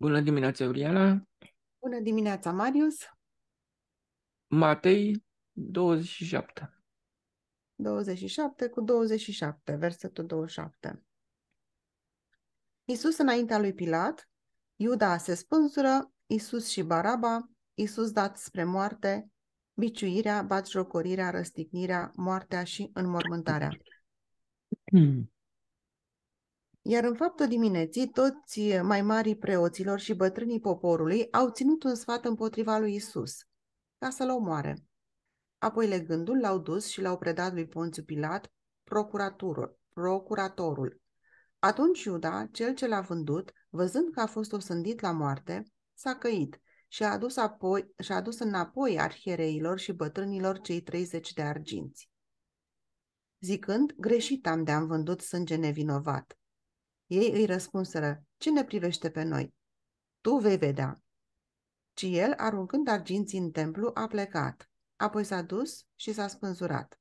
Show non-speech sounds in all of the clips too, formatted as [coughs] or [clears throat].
Bună dimineața, Uriana! Bună dimineața, Marius! Matei 27. 27 cu 27, versetul 27. Iisus înaintea lui Pilat, Iuda se spânzură, Iisus și Baraba, Iisus dat spre moarte, biciuirea, batjocorirea, răstignirea, moartea și înmormântarea. Hmm. Iar în faptul dimineții, toți eh, mai marii preoților și bătrânii poporului au ținut un sfat împotriva lui Isus, ca să-l omoare. Apoi legându-l, l-au dus și l-au predat lui Ponțiu Pilat, procuratorul, procuratorul. Atunci Iuda, cel ce l-a vândut, văzând că a fost osândit la moarte, s-a căit și a adus, apoi, și a adus înapoi arhiereilor și bătrânilor cei 30 de arginți. Zicând, greșit am de am vândut sânge nevinovat. Ei îi răspunseră, ce ne privește pe noi? Tu vei vedea. Și el, aruncând arginții în templu, a plecat. Apoi s-a dus și s-a spânzurat.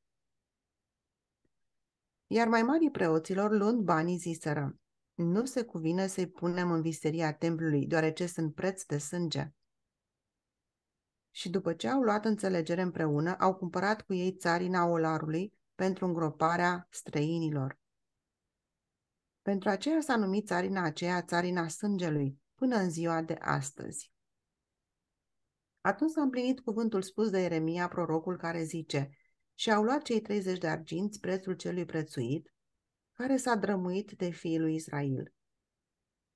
Iar mai marii preoților, luând banii, ziseră, nu se cuvine să-i punem în viseria templului, deoarece sunt preț de sânge. Și după ce au luat înțelegere împreună, au cumpărat cu ei țarina olarului pentru îngroparea străinilor. Pentru aceea s-a numit țarina aceea țarina sângelui, până în ziua de astăzi. Atunci s-a împlinit cuvântul spus de Ieremia, prorocul care zice, și au luat cei 30 de arginți prețul celui prețuit, care s-a drămuit de fiul lui Israel.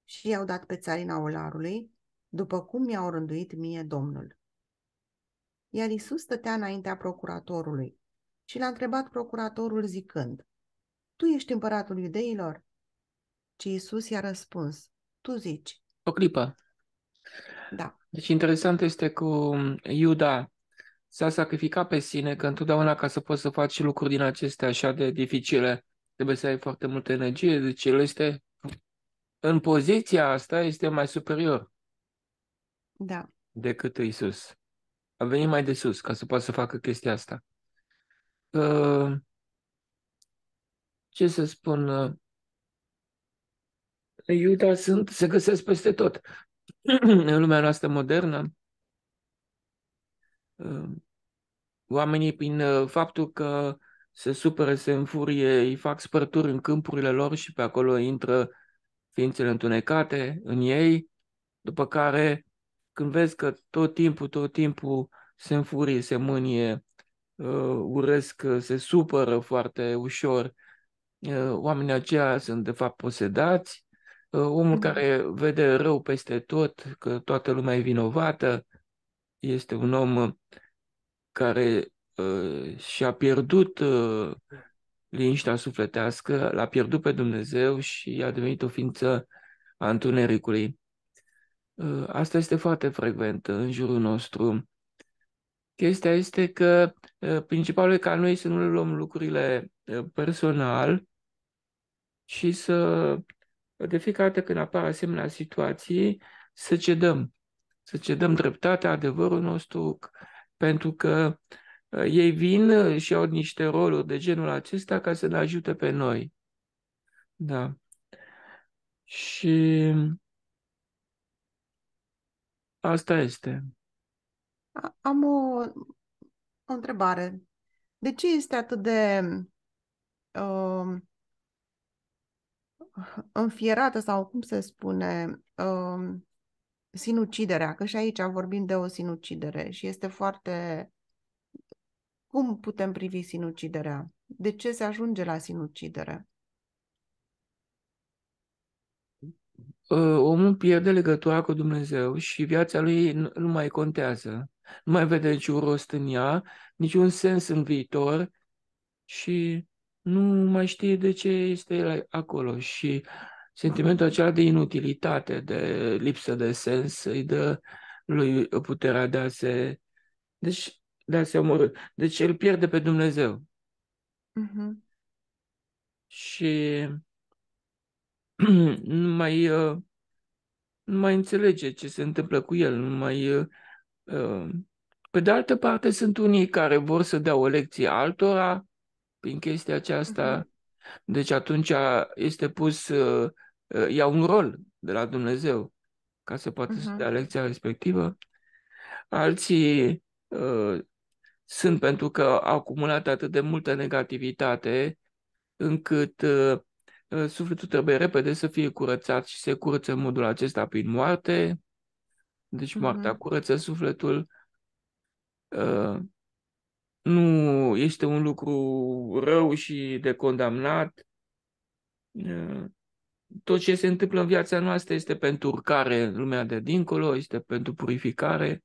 Și i-au dat pe țarina olarului, după cum mi-au rânduit mie Domnul. Iar Isus stătea înaintea procuratorului și l-a întrebat procuratorul zicând, Tu ești împăratul iudeilor? ci Isus i-a răspuns, tu zici. O clipă. Da. Deci interesant este că Iuda s-a sacrificat pe sine, că întotdeauna ca să poți să faci lucruri din acestea așa de dificile, trebuie să ai foarte multă energie, deci el este în poziția asta este mai superior da. decât Isus. A venit mai de sus ca să poată să facă chestia asta. Ce să spun, Iuda sunt, se găsesc peste tot. [clears throat] în lumea noastră modernă, uh, oamenii, prin uh, faptul că se supără, se înfurie, îi fac spărturi în câmpurile lor și pe acolo intră ființele întunecate în ei, după care când vezi că tot timpul, tot timpul se înfurie, se mânie, uh, urăsc, se supără foarte ușor, oamenii aceia sunt de fapt posedați, Uh, omul mm-hmm. care vede rău peste tot, că toată lumea e vinovată, este un om uh, care uh, și-a pierdut uh, liniștea sufletească, l-a pierdut pe Dumnezeu și a devenit o ființă a întunericului. Uh, asta este foarte frecvent în jurul nostru. Chestia este că uh, principalul e ca noi să nu le luăm lucrurile uh, personal și să de fiecare dată când apar asemenea situații, să cedăm. Să cedăm dreptatea, adevărul nostru, pentru că ă, ei vin și au niște roluri de genul acesta ca să ne ajute pe noi. Da. Și asta este. Am o, o întrebare. De ce este atât de uh, înfierată sau cum se spune, um, sinuciderea, că și aici vorbim de o sinucidere și este foarte... Cum putem privi sinuciderea? De ce se ajunge la sinucidere? Uh, omul pierde legătura cu Dumnezeu și viața lui nu mai contează. Nu mai vede niciun rost în ea, niciun sens în viitor și nu mai știe de ce este el acolo și sentimentul acela de inutilitate, de lipsă de sens îi dă lui puterea de a se, deci, de a se omorâ. Deci el pierde pe Dumnezeu. Uh-huh. Și [clears throat] nu mai, uh, nu mai înțelege ce se întâmplă cu el, nu mai... Uh, uh, pe de altă parte, sunt unii care vor să dea o lecție altora, prin chestia aceasta. Mhm. Deci atunci este pus, uh, uh, ia un rol de la Dumnezeu ca să poată uh-huh. să mhm. dea lecția respectivă. Alții uh, sunt pentru că au acumulat atât de multă negativitate încât uh, uh, sufletul trebuie repede să fie curățat și se curăță în modul acesta prin moarte. Deci moartea uh-huh. curăță sufletul. Uh, nu este un lucru rău și de condamnat. Ă, tot ce se întâmplă în viața noastră este pentru urcare în lumea de dincolo, este pentru purificare,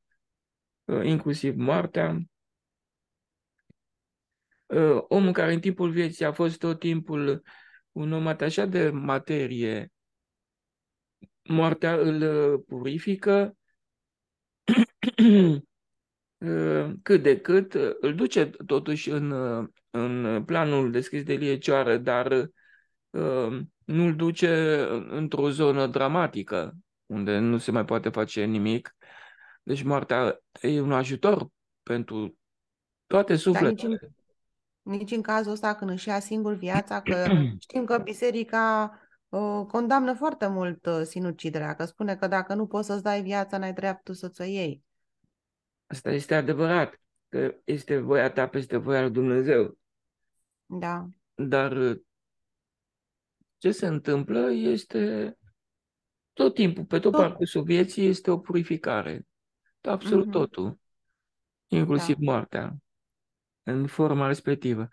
ă, inclusiv moartea. Ă, omul care în timpul vieții a fost tot timpul un om atașat de materie, moartea îl purifică [clears throat] Ă, cât de cât, ă, îl duce totuși în, ă, în planul deschis de Liecioară, dar nu îl duce într-o zonă dramatică, unde nu se mai poate face nimic. Deci moartea e un ajutor pentru toate sufletele. nici, în, nici în cazul ăsta când își ia singur viața, că [clears throat] știm că biserica condamnă foarte mult sinuciderea, că spune că dacă nu poți să-ți dai viața, n-ai dreptul să-ți o iei. Asta este adevărat, că este voia ta peste voia lui Dumnezeu. Da. Dar uh, ce se întâmplă este tot timpul, pe tot, tot. parcursul vieții, este o purificare. Absolut mm-hmm. totul. Inclusiv da. moartea. În forma respectivă.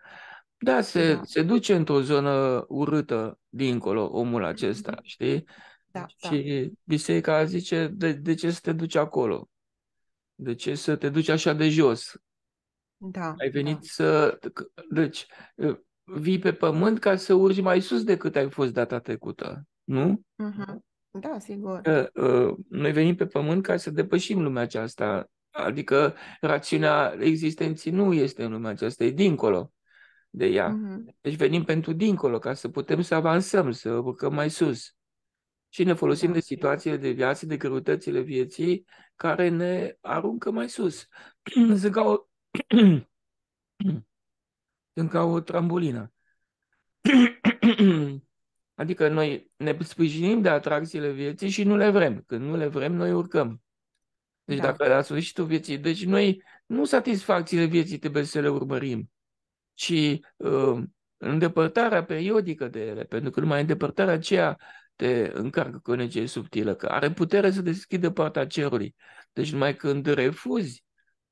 Da, se, da. se duce într-o zonă urâtă dincolo omul mhm. acesta, mm-hmm. știi? Da, și deci, da. biserica zice, de, de ce să te duci acolo? De ce să te duci așa de jos? Da. Ai da. venit da. să... Deci, vii pe pământ ca să urci mai sus decât ai fost data trecută, nu? Uh-huh. Da, sigur. Noi venim pe pământ ca să depășim lumea aceasta. Adică rațiunea existenții nu este în lumea aceasta, e dincolo de ea. Uh-huh. Deci venim pentru dincolo, ca să putem să avansăm, să urcăm mai sus și ne folosim da. de situațiile de viață, de greutățile vieții care ne aruncă mai sus. [clears throat] Sunt ca o, [clears throat] sunt ca o trambulină. [clears throat] Adică noi ne sprijinim de atracțiile vieții și nu le vrem. Când nu le vrem, noi urcăm. Deci da. dacă la sfârșitul vieții... Deci noi nu satisfacțiile vieții trebuie să le urmărim, ci uh, îndepărtarea periodică de ele, pentru că numai îndepărtarea aceea te încarcă cu energie subtilă, că are putere să deschidă partea cerului. Deci numai când refuzi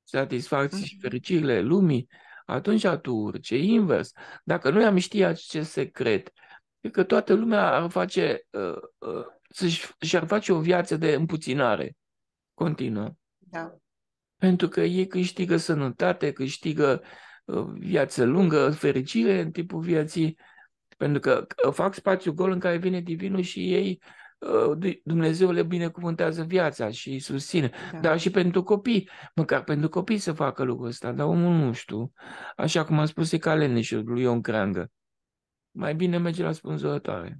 satisfacții și fericirile lumii, atunci tu urci, invers. Dacă noi am ști acest secret, e că toată lumea ar face, uh, uh, să-și, și-ar face o viață de împuținare continuă. Da. Pentru că ei câștigă sănătate, câștigă uh, viață lungă, fericire în timpul vieții, uh, pentru că fac spațiu gol în care vine Divinul și ei uh, Dumnezeu le binecuvântează viața și susține. Da. Dar și pentru copii, măcar pentru copii să facă lucrul ăsta, dar omul nu știu. Așa cum a spus e Calenișul lui Ion Creangă. Mai bine merge la spânzurătoare.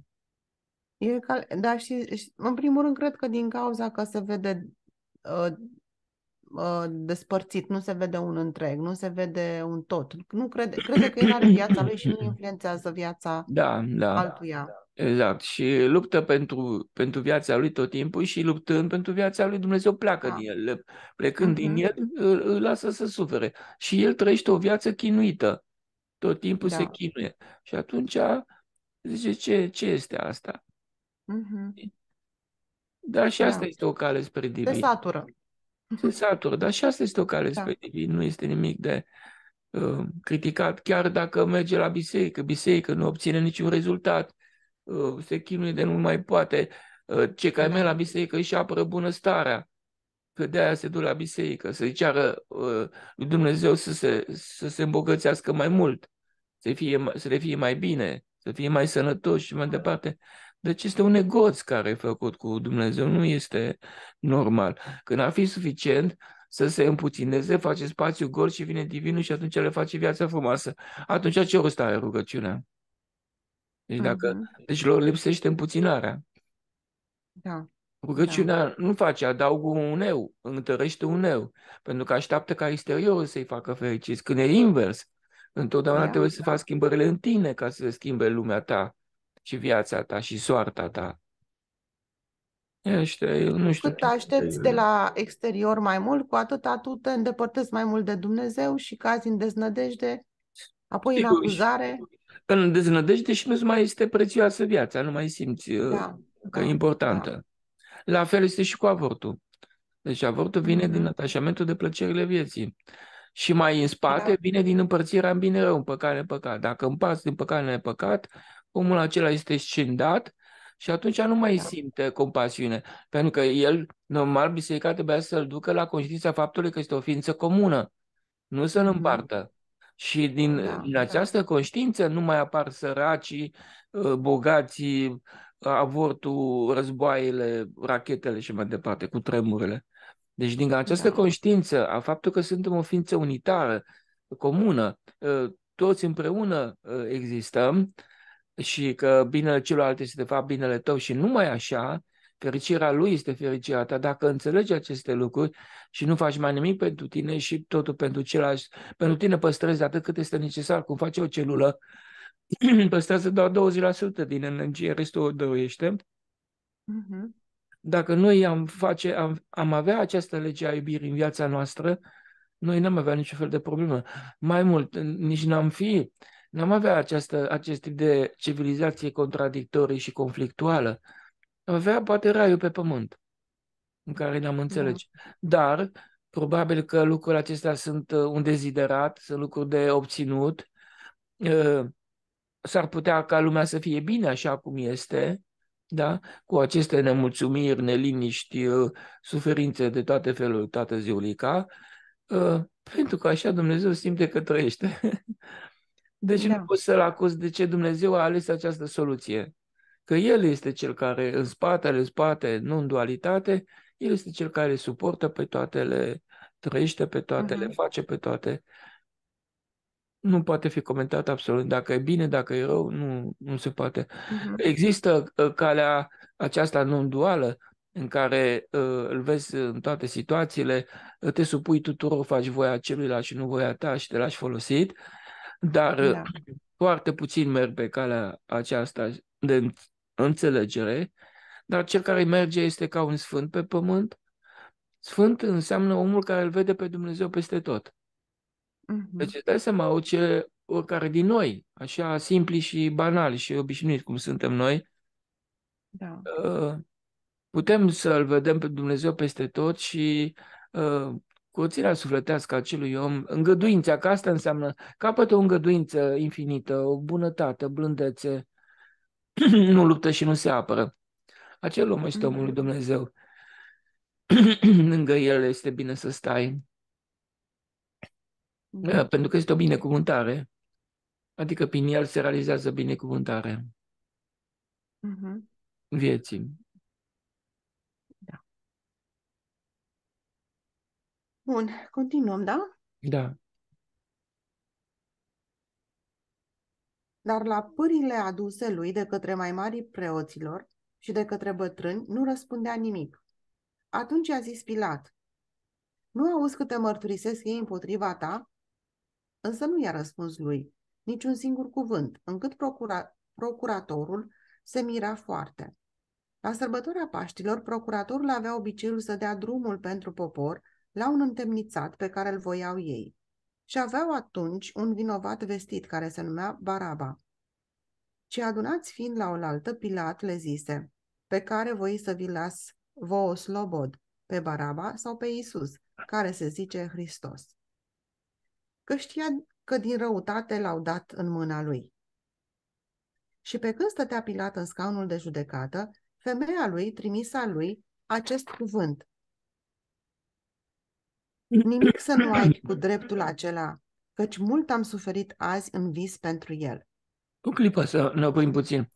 E cal... Da, și în primul rând cred că din cauza că se vede uh, Uh, despărțit, nu se vede un întreg, nu se vede un tot. Nu crede, crede că el are viața lui și nu [coughs] influențează viața da, da, altuia. Exact. Și luptă pentru, pentru viața lui tot timpul și luptând pentru viața lui Dumnezeu pleacă da. din el. Plecând mm-hmm. din mhm. el, îl, îl lasă să sufere. Și el trăiește o viață chinuită. Tot timpul da. se chinuie. Și atunci zice, ce, ce este asta? Mm-hmm. Da, și da. asta da. este o cale spre divin. Te satură se satură. Dar și asta este o cale da. spre divin, nu este nimic de uh, criticat. Chiar dacă merge la biserică, biserică nu obține niciun rezultat, uh, se chinuie de nu mai poate, uh, cei care da. merg la biserică își apără bunăstarea, că de-aia se duc la biserică, să-i ceară uh, Dumnezeu să se, să se îmbogățească mai mult, să, fie, să le fie mai bine, să fie mai sănătoși și mai departe. Deci este un negoț care e făcut cu Dumnezeu, nu este normal. Când ar fi suficient să se împuțineze, face spațiu gol și vine divinul și atunci le face viața frumoasă. Atunci ce rost are rugăciunea? Deci, dacă, uh-huh. deci lor lipsește împuținarea. Da. Rugăciunea da. nu face adaugă un eu, întărește un eu, pentru că așteaptă ca exteriorul să-i facă fericiți. Când e invers, întotdeauna da, trebuie da. să faci schimbările în tine ca să se schimbe lumea ta și viața ta și soarta ta. Ești, eu nu știu. Cât aștepți de la exterior mai mult, cu atât tu te îndepărtezi mai mult de Dumnezeu și cazi în deznădejde, apoi în acuzare. În deznădejde și nu-ți mai este prețioasă viața, nu mai simți uh, da, că da, e importantă. Da. La fel este și cu avortul. Deci avortul vine din mhm. atașamentul de plăcerile vieții. Și mai în spate da. vine din împărțirea în bine rău, în păcat, păcat. Dacă împarți din păcat, în păcat omul acela este scindat și atunci nu mai da. simte compasiune, pentru că el, normal, biserica trebuia să-l ducă la conștiința faptului că este o ființă comună, nu să-l mhm. împartă. Și din, da. din această conștiință nu mai apar săracii, uh, bogații, avortul, războaiele, rachetele și mai departe, cu tremurile. Deci din această da. conștiință a faptului că suntem o ființă unitară, comună, uh, toți împreună uh, existăm, și că binele celorlalte este de fapt binele tău și numai așa, fericirea lui este fericirea ta. Dacă înțelegi aceste lucruri și nu faci mai nimic pentru tine și totul pentru celălalt, pentru tine păstrezi atât cât este necesar, cum face o celulă, [clears throat] păstrează doar 20% din energie, restul o dăruiește. Uh-huh. Dacă noi am, face, am, am avea această lege a iubirii în viața noastră, noi n-am avea niciun fel de problemă. Mai mult, nici n-am fi n-am avea această, acest tip de civilizație contradictorie și conflictuală. Am avea poate raiul pe pământ, în care ne-am da. înțelege. Da. Dar probabil că lucrurile acestea sunt uh, un deziderat, sunt lucruri de obținut. Uh, s-ar putea ca lumea să fie bine așa cum este, da? cu aceste nemulțumiri, neliniști, uh, suferințe de toate feluri, toată ziulica, pentru că așa Dumnezeu simte că trăiește. [laughs] Deci da. nu poți să-l acuz de ce Dumnezeu a ales această soluție. Că El este Cel care în spatele, în spate, nu în dualitate, El este Cel care suportă pe toate, le trăiește pe toate, uh-huh. le face pe toate. Nu poate fi comentat absolut. Dacă e bine, dacă e rău, nu, nu se poate. Uh-huh. Există uh, calea aceasta non-duală, în care uh, îl vezi în toate situațiile, te supui tuturor, faci voia celuilalt și nu voia ta și te lași folosit, dar da. foarte puțin merg pe calea aceasta de înțelegere, dar cel care merge este ca un sfânt pe pământ. Sfânt înseamnă omul care îl vede pe Dumnezeu peste tot. Uh-huh. Deci îți dai seama, orice, oricare din noi, așa simpli și banali și obișnuiți cum suntem noi, da. Uh, putem să-L vedem pe Dumnezeu peste tot și uh, cu sufletească a acelui om, îngăduința, că asta înseamnă, capătă o îngăduință infinită, o bunătate, blândețe, [clears throat] nu luptă și nu se apără. Acel om este omul lui mm. Dumnezeu. [clears throat] Lângă el este bine să stai, mm. eh, pentru că este o binecuvântare, adică prin el se realizează Uh-huh. vieții. Bun, continuăm, da? Da. Dar la pârile aduse lui de către mai mari preoților și de către bătrâni nu răspundea nimic. Atunci a zis Pilat, nu auzi că te mărturisesc ei împotriva ta? Însă nu i-a răspuns lui niciun singur cuvânt, încât procura- procuratorul se mira foarte. La sărbătoarea Paștilor, procuratorul avea obiceiul să dea drumul pentru popor la un întemnițat pe care îl voiau ei. Și aveau atunci un vinovat vestit care se numea Baraba. Și adunați fiind la oaltă, Pilat le zise, pe care voi să vi las vouă slobod, pe Baraba sau pe Isus, care se zice Hristos. Că știa că din răutate l-au dat în mâna lui. Și pe când stătea Pilat în scaunul de judecată, femeia lui trimisa lui acest cuvânt, Nimic să nu ai cu dreptul acela, căci mult am suferit azi în vis pentru el. o clipă să ne oprim puțin.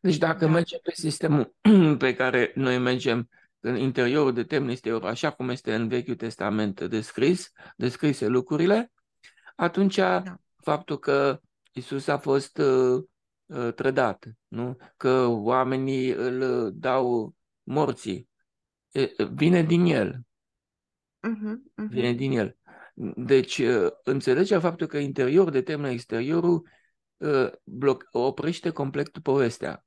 Deci dacă da. mergem pe sistemul [clears throat] pe care noi mergem, în interiorul de temn este așa cum este în Vechiul Testament descris, descrise lucrurile, atunci da. faptul că Isus a fost uh, uh, trădat, nu? că oamenii îl uh, dau morții, e, vine din el uh-huh, uh-huh. vine din el. Deci, uh, înțelegea faptul că interior determină exteriorul uh, bloc, oprește complet povestea.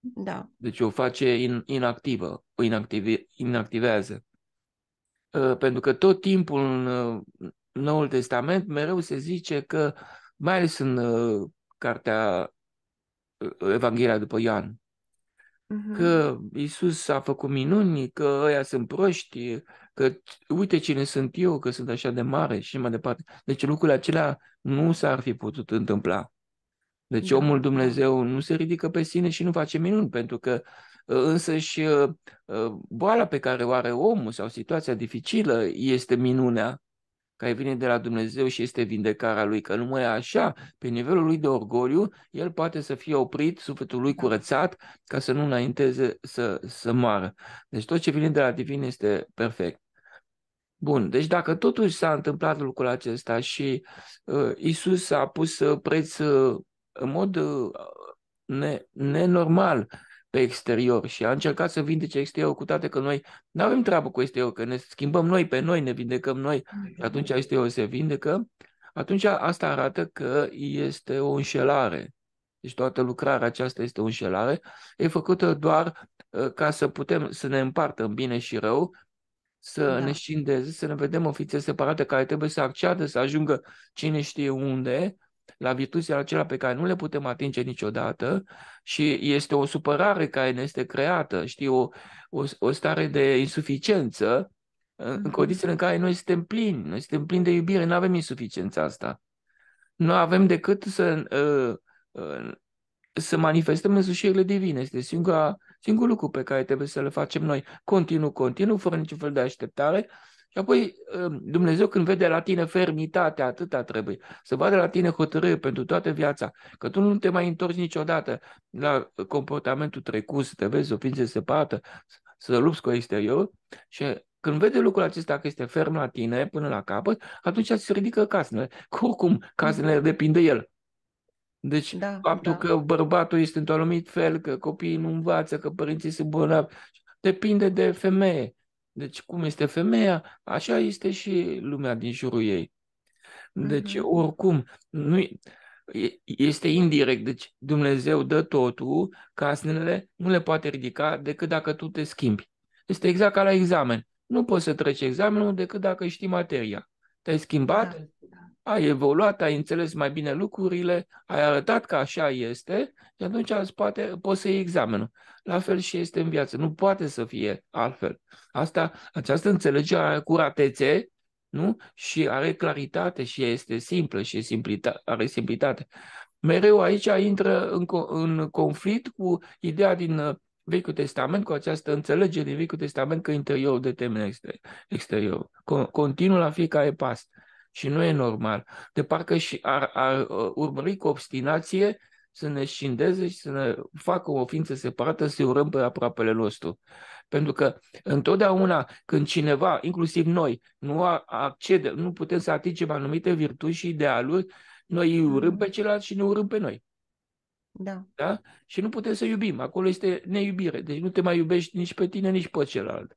Da. Deci o face in, inactivă, o inactive, inactivează. Uh, pentru că tot timpul în Noul Testament mereu se zice că, mai ales în cartea Evanghelia după Ioan, uh-huh. că Isus a făcut minuni, că ăia sunt proști, că uite cine sunt eu, că sunt așa de mare și mai departe. Deci lucrurile acelea nu s-ar fi putut întâmpla. Deci da. omul Dumnezeu nu se ridică pe sine și nu face minuni, pentru că uh, însă și uh, uh, boala pe care o are omul sau situația dificilă este minunea care vine de la Dumnezeu și este vindecarea lui, că numai așa, pe nivelul lui de orgoliu, el poate să fie oprit, sufletul lui curățat, ca să nu înainteze să, să moară. Deci tot ce vine de la divin este perfect. Bun, deci dacă totuși s-a întâmplat lucrul acesta și uh, ă, Isus a pus ă, preț uh, în mod uh, ne, nenormal pe exterior și a încercat să vindece exterior cu toate că noi nu avem treabă cu exterior, că ne schimbăm noi pe noi, ne vindecăm noi mm-hmm. atunci exterior se vindecă, atunci asta arată că este o înșelare. Deci toată lucrarea aceasta este o înșelare, e făcută doar ca să putem să ne împartă în bine și rău să da. ne scindeze, să ne vedem în separate care trebuie să acceadă, să ajungă cine știe unde, la virtuțile acelea pe care nu le putem atinge niciodată și este o supărare care ne este creată, știi, o, o, o stare de insuficiență în, în mhm. condițiile în care noi suntem plini, noi suntem plini de iubire, nu avem insuficiența asta. Nu avem decât să uh, uh, să manifestăm însușirile divine. Este singura, singurul lucru pe care trebuie să le facem noi, Continu, continu, fără niciun fel de așteptare. Și apoi um, Dumnezeu când vede la tine fermitate, atâta trebuie, să vadă la tine hotărâre pentru toată viața, că tu nu te mai întorci niciodată la comportamentul trecut, să te vezi o ființă separată, să lupți cu exteriorul și când vede lucrul acesta că este ferm la tine până la capăt, atunci se ridică casnele. Că oricum casnele depinde de el. Deci da, faptul da. că bărbatul este într-un anumit fel, că copiii nu învață, că părinții sunt bolnavi, depinde de femeie. Deci cum este femeia, așa este și lumea din jurul ei. Deci, mm-hmm. oricum, nu este indirect. Deci, Dumnezeu dă totul, casnele nu le poate ridica decât dacă tu te schimbi. Este exact ca la examen. Nu poți să treci examenul decât dacă știi materia. Te-ai schimbat, da ai evoluat, ai înțeles mai bine lucrurile, ai arătat că așa este și atunci poate, poți să iei examenul. La fel și este în viață. Nu poate să fie altfel. Asta, această înțelegere are curatețe nu? și are claritate și este simplă și simplita, are simplitate. Mereu aici intră în, în conflict cu ideea din uh, Vechiul Testament, cu această înțelegere din Vechiul Testament că interiorul determină exterior, Continuă la fiecare pas. Uh, și nu e normal. De parcă și ar, ar uh, urmări cu obstinație să ne scindeze și să ne facă o ființă separată, să urăm pe aproapele nostru. Pentru că întotdeauna când cineva, inclusiv noi, nu accede, nu putem să atingem anumite virtuți și idealuri, noi îi urâm mm. pe ceilalți și ne urâm pe noi. Da. da? Și nu putem să iubim. Acolo este neiubire. Deci nu te mai iubești nici pe tine, nici pe celălalt.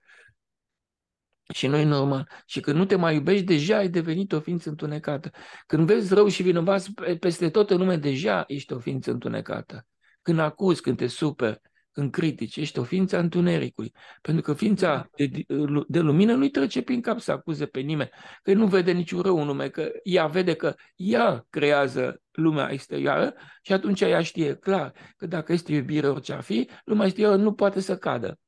Și nu e normal. Și când nu te mai iubești, deja ai devenit o ființă întunecată. Când vezi rău și vinovat peste tot în lume, deja ești o ființă întunecată. Când acuzi, când te super, când critici, ești o ființă întunericului. Pentru că ființa da. de, de lumină nu-i trece prin cap să acuze pe nimeni, că nu vede niciun rău în lume, că ea vede că ea creează lumea exterioară și atunci ea știe clar că dacă este iubire orice ar fi, lumea exterioară nu poate să cadă.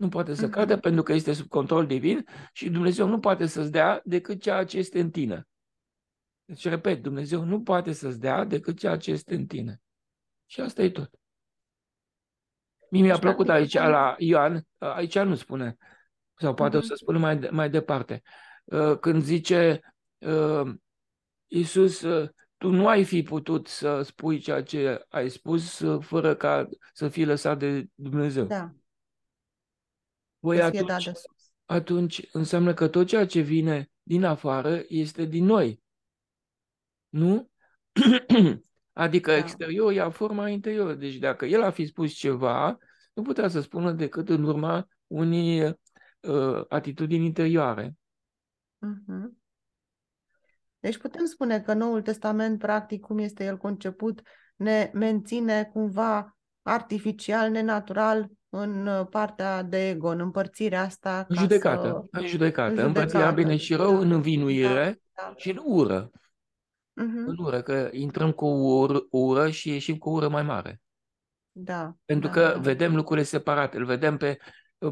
Nu poate să mhm. cadă pentru că este sub control divin și Dumnezeu nu poate să-ți dea decât ceea ce este în tine. Deci, repet, Dumnezeu nu poate să-ți dea decât ceea ce este în tine. Și asta e tot. Mie mi-a deci, plăcut aici la Ioan, aici nu spune, sau poate o mhm. să spun mai, de, mai departe, ă, când zice ă, Iisus, ă, tu nu ai fi putut să spui ceea ce ai spus fără ca să fii lăsat de Dumnezeu. Da voi atunci, dată. atunci înseamnă că tot ceea ce vine din afară este din noi. Nu? [clears throat] adică da. exterior ia forma interior. Deci dacă el a fi spus ceva, nu putea să spună decât în urma unei uh, atitudini interioare. Uh-huh. Deci putem spune că Noul Testament, practic, cum este el conceput, ne menține cumva artificial, nenatural, în uh, partea de ego, în împărțirea asta. În judecată, să... Da, mhm, judecată, judecată, împărțirea bine și rău, da. în învinuire da, da. și în ură. Uh-huh. În ură, că intrăm cu o ură, și ieșim cu o ură mai mare. Da. Pentru da, că da. vedem lucrurile separate, îl vedem pe,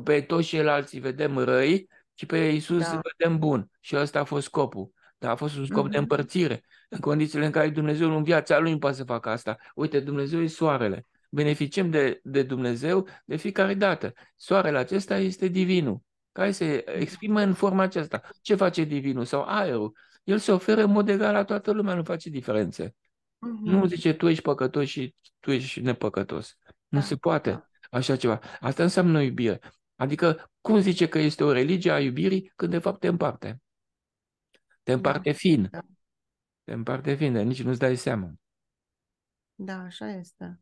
pe toți ceilalți, îi vedem răi și pe Isus da. îl vedem bun. Și ăsta a fost scopul. Dar a fost un scop uh-huh. de mhm. împărțire. În condițiile în care Dumnezeu în viața lui nu poate să facă asta. Uite, Dumnezeu e soarele beneficiem de, de Dumnezeu de fiecare dată. Soarele acesta este divinul, care se exprimă în forma aceasta. Ce face divinul sau aerul? El se oferă în mod egal la toată lumea, nu face diferențe. Mm-hmm. Nu zice tu ești păcătos și tu ești nepăcătos. Nu da, se poate da. așa ceva. Asta înseamnă iubire. Adică cum zice că este o religie a iubirii când de fapt te împarte? Te da, împarte da. fin. Da. Te împarte fin, dar nici nu-ți dai seama. Da, așa este.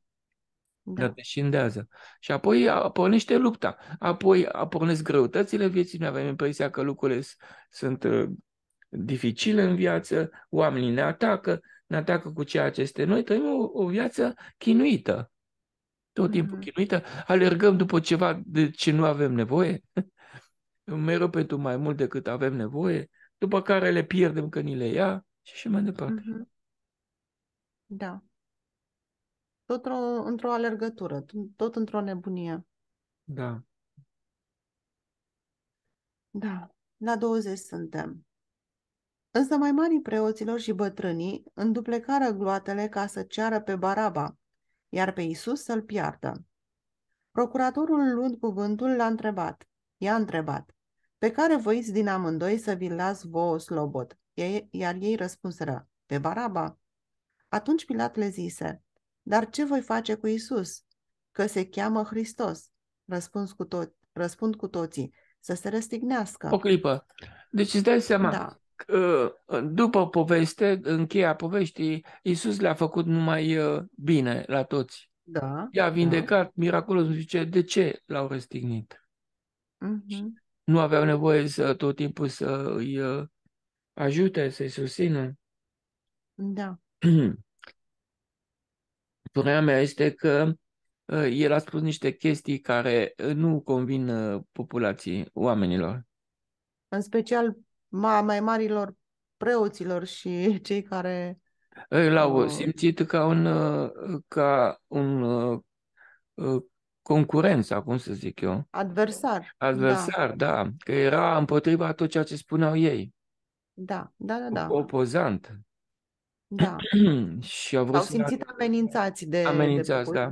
Da. Te scindează. Și apoi pornește lupta. Apoi pornesc greutățile vieții. Noi avem impresia că lucrurile sunt uh, dificile în viață, oamenii ne atacă, ne atacă cu ceea ce este noi. Trăim o, o viață chinuită. Tot timpul mm-hmm. chinuită. Alergăm după ceva de ce nu avem nevoie. [laughs] Mereu pentru mai mult decât avem nevoie. După care le pierdem că ni le ia și și mai departe. Mm-hmm. Da tot o, într-o alergătură, tot într-o nebunie. Da. Da, la 20 suntem. Însă mai mari preoților și bătrânii înduplecară gloatele ca să ceară pe Baraba, iar pe Isus să-l piardă. Procuratorul luând cuvântul l-a întrebat, i-a întrebat, pe care voiți din amândoi să vi las vouă slobot? Iar ei răspunseră, pe Baraba. Atunci Pilat le zise, dar ce voi face cu Isus? Că se cheamă Hristos. Răspuns cu tot, răspund cu toții. Să se răstignească. O clipă. Deci îți dai seama. Da. Că, uh, după poveste, încheia poveștii, Isus le-a făcut numai uh, bine la toți. Da. I-a da. vindecat, da. miraculos, zice, de ce l-au răstignit? Mm-hmm. Nu aveau nevoie să tot timpul să îi uh, ajute, să-i susțină. Da. [clears throat] Părerea mea este că ă, el a spus niște chestii care ă, nu convin ă, populației, oamenilor. În special ma- mai marilor preoților și cei care... L-au uh... simțit ca un, ca un uh, concurent, cum să zic eu. Adversar. Da. Adversar, da. da. Că era împotriva tot ceea ce spuneau ei. Da, da, da. da. Opozant. Da. [clears throat] și au vrut au să simțit da... amenințați de... Amenințați, de da.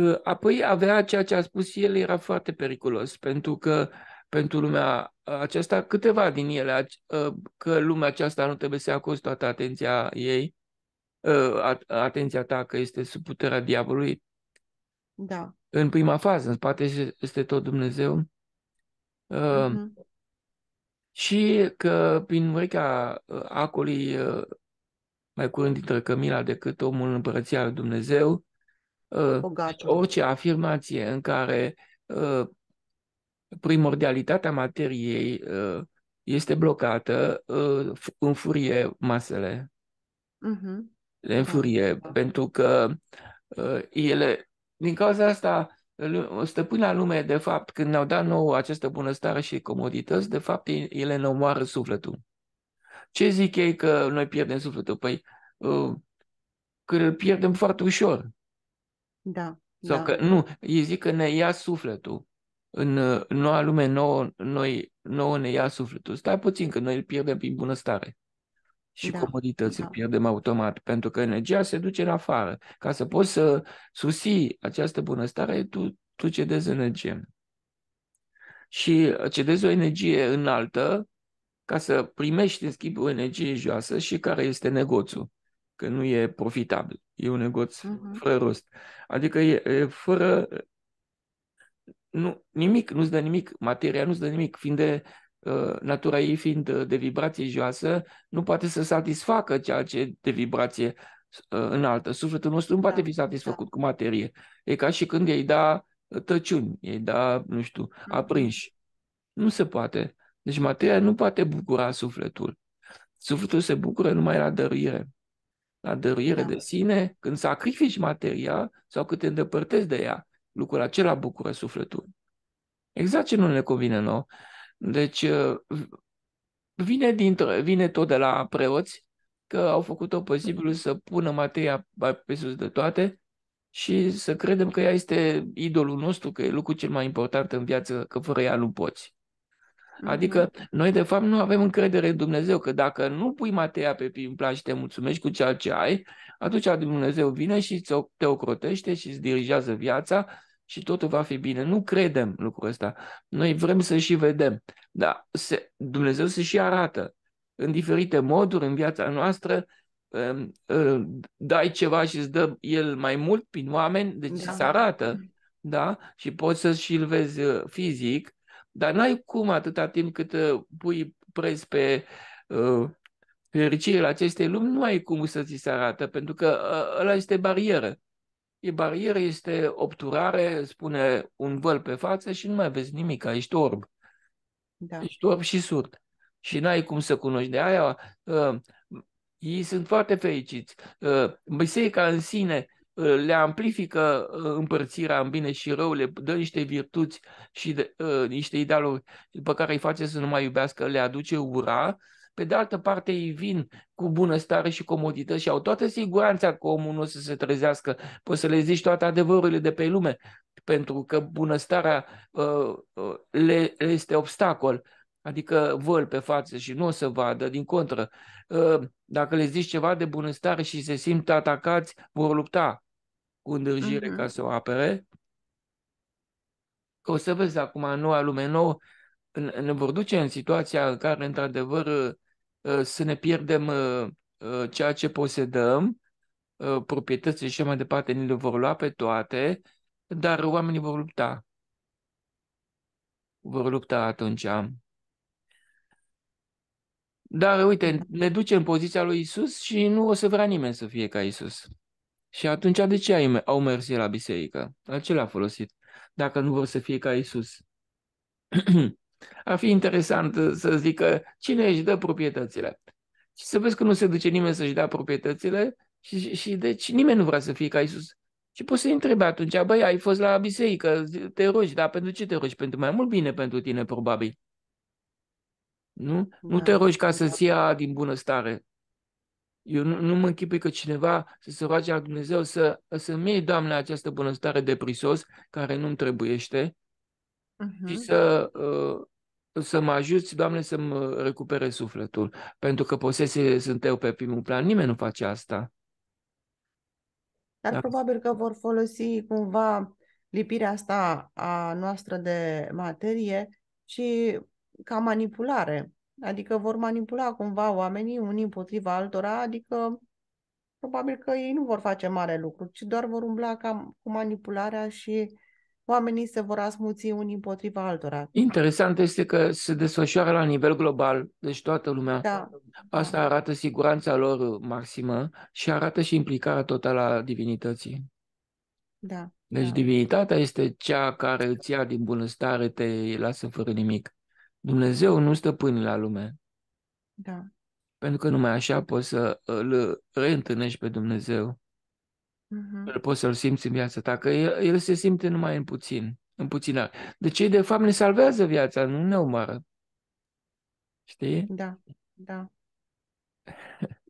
Ă, apoi avea ceea ce a spus el, era foarte periculos, pentru că pentru lumea aceasta, câteva din ele, ă, că lumea aceasta nu trebuie să acoste toată atenția ei, ă, atenția ta, că este sub puterea diavolului. Da. În prima fază, în spate este tot Dumnezeu. Uh-huh și că prin urechea uh, acului, uh, mai curând dintre cămila decât omul în împărăția lui Dumnezeu, uh, Bogatul. orice afirmație în care primordialitatea materiei este blocată, înfurie masele. Uh-huh. Le înfurie, uh-huh. pentru că ele, din cauza asta, stăpâni la lume, de fapt, când ne-au dat nouă această bunăstare și comodități, de fapt, ele ne omoară sufletul. Ce zic ei că noi pierdem sufletul? Păi, uh, că îl pierdem foarte ușor. Da. Sau da. că, nu, ei zic că ne ia sufletul. În uh, noua lume nouă, noi, nouă ne ia sufletul. Stai puțin, că noi îl pierdem prin bunăstare și da. comodități. Da. Pierdem automat, pentru că energia se duce în afară. Ca să poți să susții această bunăstare, tu, tu cedezi energie. Și uh, cedezi o energie înaltă ca să primești în schimb o energie joasă și care este negoțul, că nu e profitabil. E un negoț uh-huh. fără rost. Adică e, e fără... Nu, nimic nu-ți dă nimic, materia nu-ți dă nimic, fiind de natura ei fiind uh, de vibrație joasă, nu poate să satisfacă ceea ce de vibrație uh, înaltă. Sufletul nostru nu poate da, fi satisfăcut da. cu materie. E ca și când ei da uh, tăciuni, ei da, nu știu, mhm. aprinși. Nu se poate. Deci materia nu poate bucura sufletul. Sufletul se bucură numai la dăruire. La dăruire da. de sine, când sacrifici materia sau când te îndepărtezi de ea, lucrul acela bucură sufletul. Exact ce nu ne convine nouă. Deci uh, vine, dintr- vine tot de la preoți, că au făcut o mm. posibilul să pună Mateia pe sus de toate și să credem că ea este idolul nostru, că e lucrul cel mai important în viață, că fără ea nu poți. Adică mm. noi de fapt nu avem încredere în Dumnezeu, că dacă nu pui Mateia pe prim plan și te mulțumești cu ceea ce ai, atunci Dumnezeu vine și te ocrotește și îți dirigează viața și totul va fi bine. Nu credem lucrul ăsta. Noi vrem să și vedem. Dar se, Dumnezeu se și arată în diferite moduri în viața noastră. Um, uh, dai ceva și îți dă el mai mult prin oameni, deci da. se arată. Da? Și poți să și-l vezi uh, fizic, dar n-ai cum atâta timp cât uh, pui preț pe uh, fericirile acestei lumi, nu ai cum să ți se arată, pentru că ăla este barieră e barieră, este obturare, spune un văl pe față și nu mai vezi nimic, ești orb. Da. Ești orb și surd. Și n-ai cum să cunoști. De aia uh, ei sunt foarte fericiți. Uh, biserica în sine uh, le amplifică uh, împărțirea în bine și rău, le dă niște virtuți și de, uh, niște idealuri pe care îi face să nu mai iubească, le aduce ura pe de altă parte ei vin cu bunăstare și comodități și au toată siguranța că omul nu o să se trezească. Poți să le zici toate adevărurile de pe lume, pentru că bunăstarea uh, le, le este obstacol. Adică văl pe față și nu o să vadă, din contră. Uh, dacă le zici ceva de bunăstare și se simt atacați, vor lupta cu îndârjire uh-huh. Mhm. ca să o apere. O să vezi acum în noua lume nouă, ne vor duce în situația în care, într-adevăr, Uh, să ne pierdem uh, uh, ceea ce posedăm, proprietățile și mai departe, ni le vor lua pe toate, dar oamenii vor lupta. Vor lupta atunci. Dar uite, ne ducem în poziția lui Isus și nu o să vrea nimeni să fie ca Isus. Și atunci de ce au mers la biserică? La ce l-a folosit? Dacă nu vor să fie ca Isus. [clears throat] Ar fi interesant uh, să zică cine își dă proprietățile. Și să vezi că nu se duce nimeni să-și dea proprietățile și, și deci nimeni nu vrea să fie ca Isus. Și poți să-i întrebi atunci, băi, ai fost la biserică, te rogi, dar pentru ce te rogi? Pentru mai mult bine pentru tine, probabil. Nu? Da. Nu te rogi ca să-ți ia din bună stare. Eu nu, nu mă închipui că cineva să se roage la Dumnezeu să, să iei, Doamne, această bunăstare de prisos care nu-mi trebuiește uh-huh. și să, uh, să mă ajuți, Doamne, să-mi recupere sufletul. Pentru că posesiile sunt eu pe primul plan. Nimeni nu face asta. Dar da. probabil că vor folosi cumva lipirea asta a noastră de materie și ca manipulare. Adică vor manipula cumva oamenii unii împotriva altora, adică probabil că ei nu vor face mare lucru, ci doar vor umbla cam cu manipularea și oamenii se vor asmuți unii împotriva altora. Interesant este că se desfășoară la nivel global, deci toată lumea. Da. Asta arată siguranța lor maximă și arată și implicarea totală a divinității. Da. Deci da. divinitatea este cea care îți ia din bunăstare, te lasă fără nimic. Dumnezeu nu stăpâni la lume. Da. Pentru că numai așa poți să îl reîntâlnești pe Dumnezeu uh-huh. îl poți să-l simți în viața ta, că el, el se simte numai în puțin, în puțină. Deci ei, de fapt, ne salvează viața, nu ne omoară. Știi? Da, da.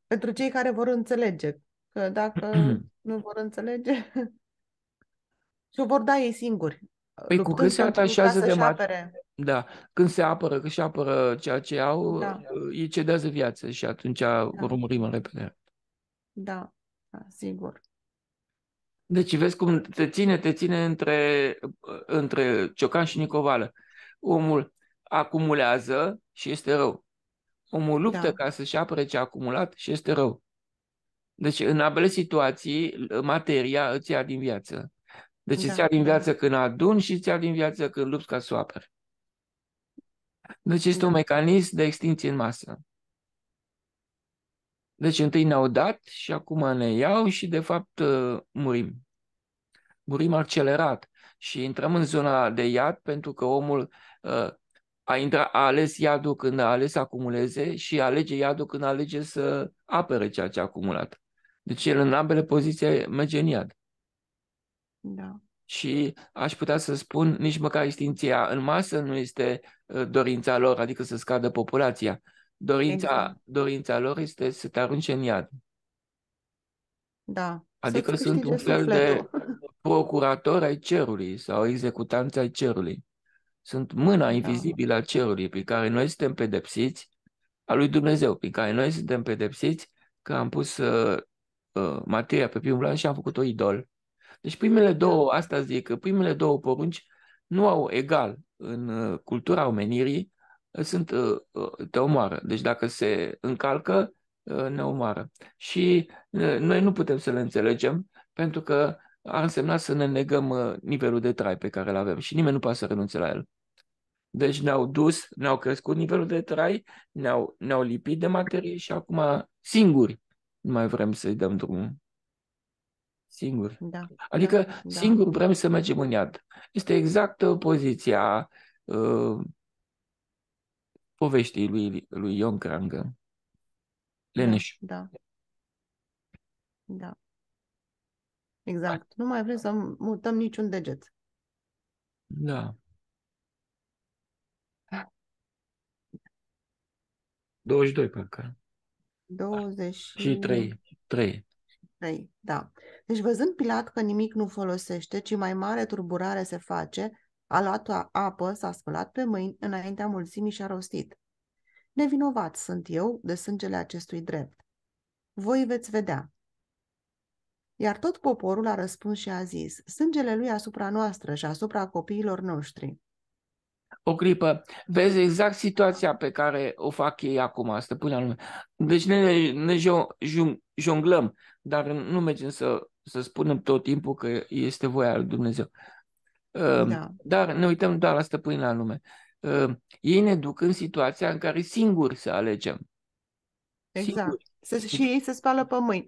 Pentru cei care vor înțelege, că dacă [clears throat] nu vor înțelege, [laughs] și vor da ei singuri. Păi cu cât se atașează de mat... Da, când se apără, că și apără ceea ce au, da. ei cedează viață și atunci da. urmărim în repede. Da, da sigur. Deci vezi cum te ține, te ține între, între Ciocan și Nicovală. Omul acumulează și este rău. Omul luptă da. ca să-și apere ce a acumulat și este rău. Deci în ambele situații, materia îți ia din viață. Deci da, îți ia din da. viață da. când adun și îți ia din viață când lupți ca să o apere. Deci este da. un mecanism de extinție în masă. Deci întâi ne-au dat și acum ne iau și de fapt uh, murim. Murim accelerat și intrăm în zona de iad pentru că omul uh, a, intra, a ales iadul când a ales să acumuleze și alege iadul când alege să apere ceea ce a acumulat. Deci el în ambele poziții merge în iad. Da. Și aș putea să spun, nici măcar extinția în masă nu este uh, dorința lor, adică să scadă populația, Dorința, exact. dorința lor este să te arunce în iad. Da. Adică să sunt un fel sufletul. de [laughs] procurator ai cerului sau executanți ai cerului. Sunt mâna da. invizibilă da. a cerului pe care noi suntem pedepsiți, a lui Dumnezeu, pe care noi suntem pedepsiți că am pus uh, uh, materia pe primul plan și am făcut-o idol. Deci primele da. două, asta zic, primele două porunci nu au egal în uh, cultura omenirii sunt, uh, uh, te omoară. Deci dacă se încalcă, uh, ne omoară. Și noi nu putem să le înțelegem pentru că ar însemna să ne negăm nivelul de trai pe care îl avem și nimeni nu poate să renunțe la el. Deci ne-au dus, ne-au crescut nivelul de trai, ne-au, ne-au lipit de materie și acum singuri nu mai vrem să-i dăm drumul. Singuri. Da, adică da, singur da. vrem să mergem în iad. Este exact poziția uh, poveștii lui, lui Ion Crangă. Da, Leneș. Da. Da. Exact. Nu mai vrem să mutăm niciun deget. Da. da. 22, parcă. 23. și 3. 3. Da. Deci văzând Pilat că nimic nu folosește, ci mai mare turburare se face, a luat apă, s-a spălat pe mâini înaintea mulțimii și a rostit. Nevinovat sunt eu de sângele acestui drept. Voi veți vedea. Iar tot poporul a răspuns și a zis, sângele lui asupra noastră și asupra copiilor noștri. O clipă, vezi exact situația pe care o fac ei acum, stăpânea lumea. Deci ne, ne jonglăm, dar nu mergem să, să spunem tot timpul că este voia lui Dumnezeu. Ă, da. Dar ne uităm doar la stăpâni la lume. Ă, ei ne duc în situația în care singuri să alegem. Exact. Singuri. Să, și ei se spală pe mâini.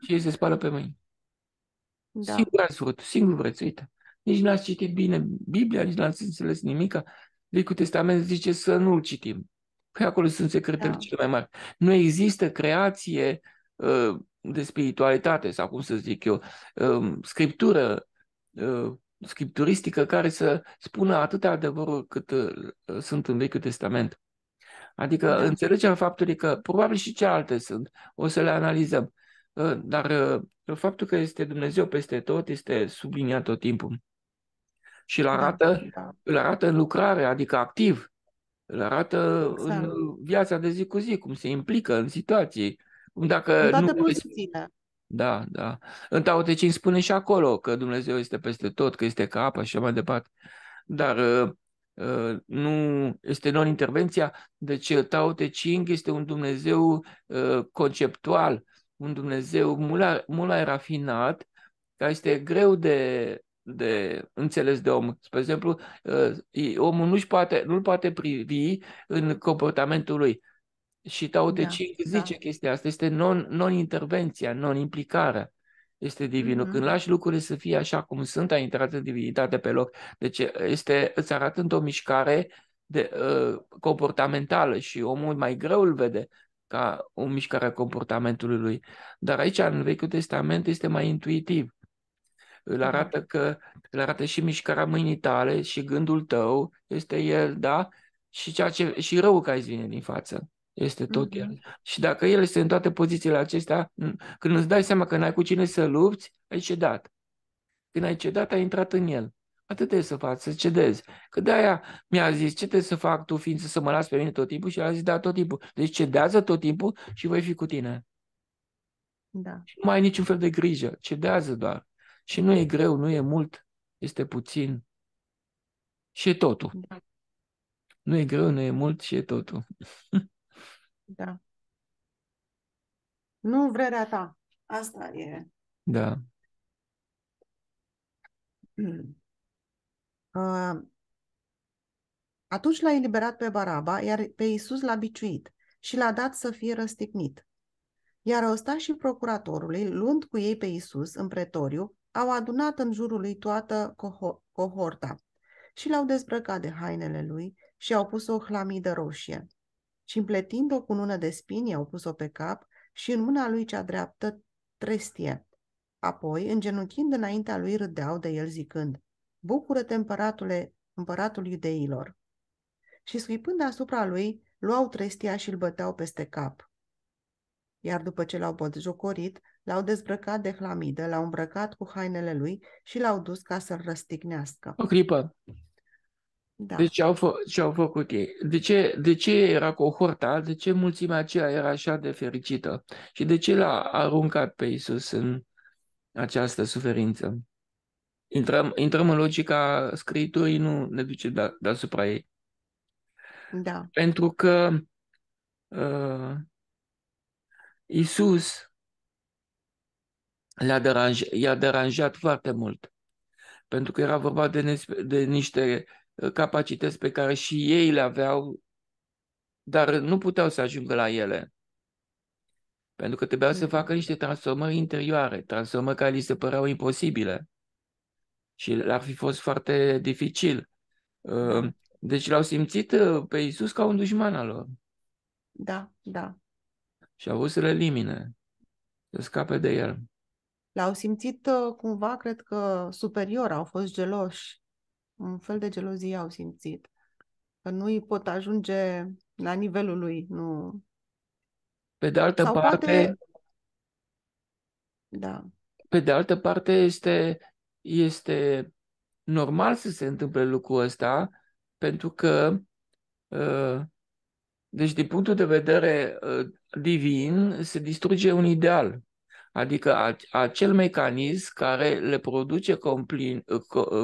Și ei se spală pe mâini. Da. Singur ați vrut, singur vreți, uite. Nici nu ați citit bine Biblia, nici n ați înțeles nimic. Vechiul Testament zice să nu-l citim. Păi acolo sunt secretele da. cele mai mari. Nu există creație uh, de spiritualitate, sau cum să zic eu, uh, scriptură uh, scripturistică care să spună atâtea adevăruri cât uh, sunt în Vechiul Testament. Adică da. înțelegem faptul că probabil și cealaltă sunt, o să le analizăm, uh, dar uh, faptul că este Dumnezeu peste tot este subliniat tot timpul. Și îl da, arată, da. îl arată în lucrare, adică activ, îl arată exact. în viața de zi cu zi, cum se implică în situații. dacă în toate nu, pozițiile da, da. În Ching spune și acolo că Dumnezeu este peste tot, că este ca apa și așa mai departe. Dar uh, uh, nu este non-intervenția, deci Te Ching este un Dumnezeu uh, conceptual, un Dumnezeu mult mai rafinat, care este greu de, de înțeles de om. Spre exemplu, omul nu l poate, nu poate privi în comportamentul lui. Și Tao Te da, da. zice da. chestia asta, este non, non-intervenția, non-implicarea este divinul. Mm-hmm. Când lași lucrurile să fie așa cum sunt, ai intrat în divinitate pe loc. Deci este, îți arată într-o mișcare de, uh, comportamentală și omul mai greu îl vede ca o mișcare a comportamentului lui. Dar aici, în Vechiul Testament, este mai intuitiv. Îl mm-hmm. arată că îl arată și mișcarea mâinii tale și gândul tău este el, da? Și, ceea ce, și răul care îți vine din față. Este tot mm-hmm. el. Mhm. Și dacă el este în toate pozițiile acestea, când îți dai seama că n-ai cu cine să lupți, ai cedat. Când ai cedat, ai intrat în el. Atât trebuie să faci, să cedezi. Că de-aia mi-a zis, ce trebuie să fac tu, fiind să mă las pe mine tot timpul? Și a zis, da, tot timpul. Deci cedează tot timpul și voi fi cu tine. Da. Și nu mai ai niciun fel de grijă, cedează doar. Și nu e greu, nu e mult, este puțin. Și e totul. Da. Nu e greu, nu e mult și e totul. [laughs] Da. Nu vrerea ta. Asta e. Da. [clears throat] Uh, atunci l-a eliberat pe Baraba, iar pe Iisus l-a biciuit și l-a dat să fie răstignit. Iar și procuratorului, luând cu ei pe Iisus în pretoriu, au adunat în jurul lui toată coho- cohorta și l-au dezbrăcat de hainele lui și au pus o hlamidă roșie și împletind o lună de spini, au pus-o pe cap și în mâna lui cea dreaptă trestie. Apoi, îngenunchind înaintea lui, râdeau de el zicând, Bucură-te, împăratule, împăratul iudeilor! Și scuipând asupra lui, luau trestia și îl băteau peste cap. Iar după ce l-au jocorit, l-au dezbrăcat de hlamidă, l-au îmbrăcat cu hainele lui și l-au dus ca să-l răstignească. O clipă. Da. Deci au, fă, ce au făcut ei? De ce, de ce era cohorta? De ce mulțimea aceea era așa de fericită? Și de ce l-a aruncat pe Isus în această suferință? Intrăm, intrăm în logica scriturii, nu ne duce de, da, deasupra ei. Da. Pentru că uh, Isus le-a deranj, i-a deranjat foarte mult. Pentru că era vorba de, de niște Uh, capacități pe care și ei le aveau, dar nu puteau să ajungă la ele. Pentru că trebuiau să mm. facă niște transformări interioare, transformări care li se păreau imposibile și l-ar fi fost foarte dificil. Uh, da. Deci l-au simțit uh, pe Isus ca un dușman al lor. Da, da. Și au vrut să le elimine, să scape de el. L-au simțit cumva, cred că superior, au fost geloși un fel de gelozie au simțit. Că nu îi pot ajunge la nivelul lui, nu... Pe de altă Sau parte... Poate... Da. Pe de altă parte este, este normal să se întâmple lucrul ăsta, pentru că uh, deci din punctul de vedere uh, divin se distruge un ideal adică acel mecanism care le produce complin,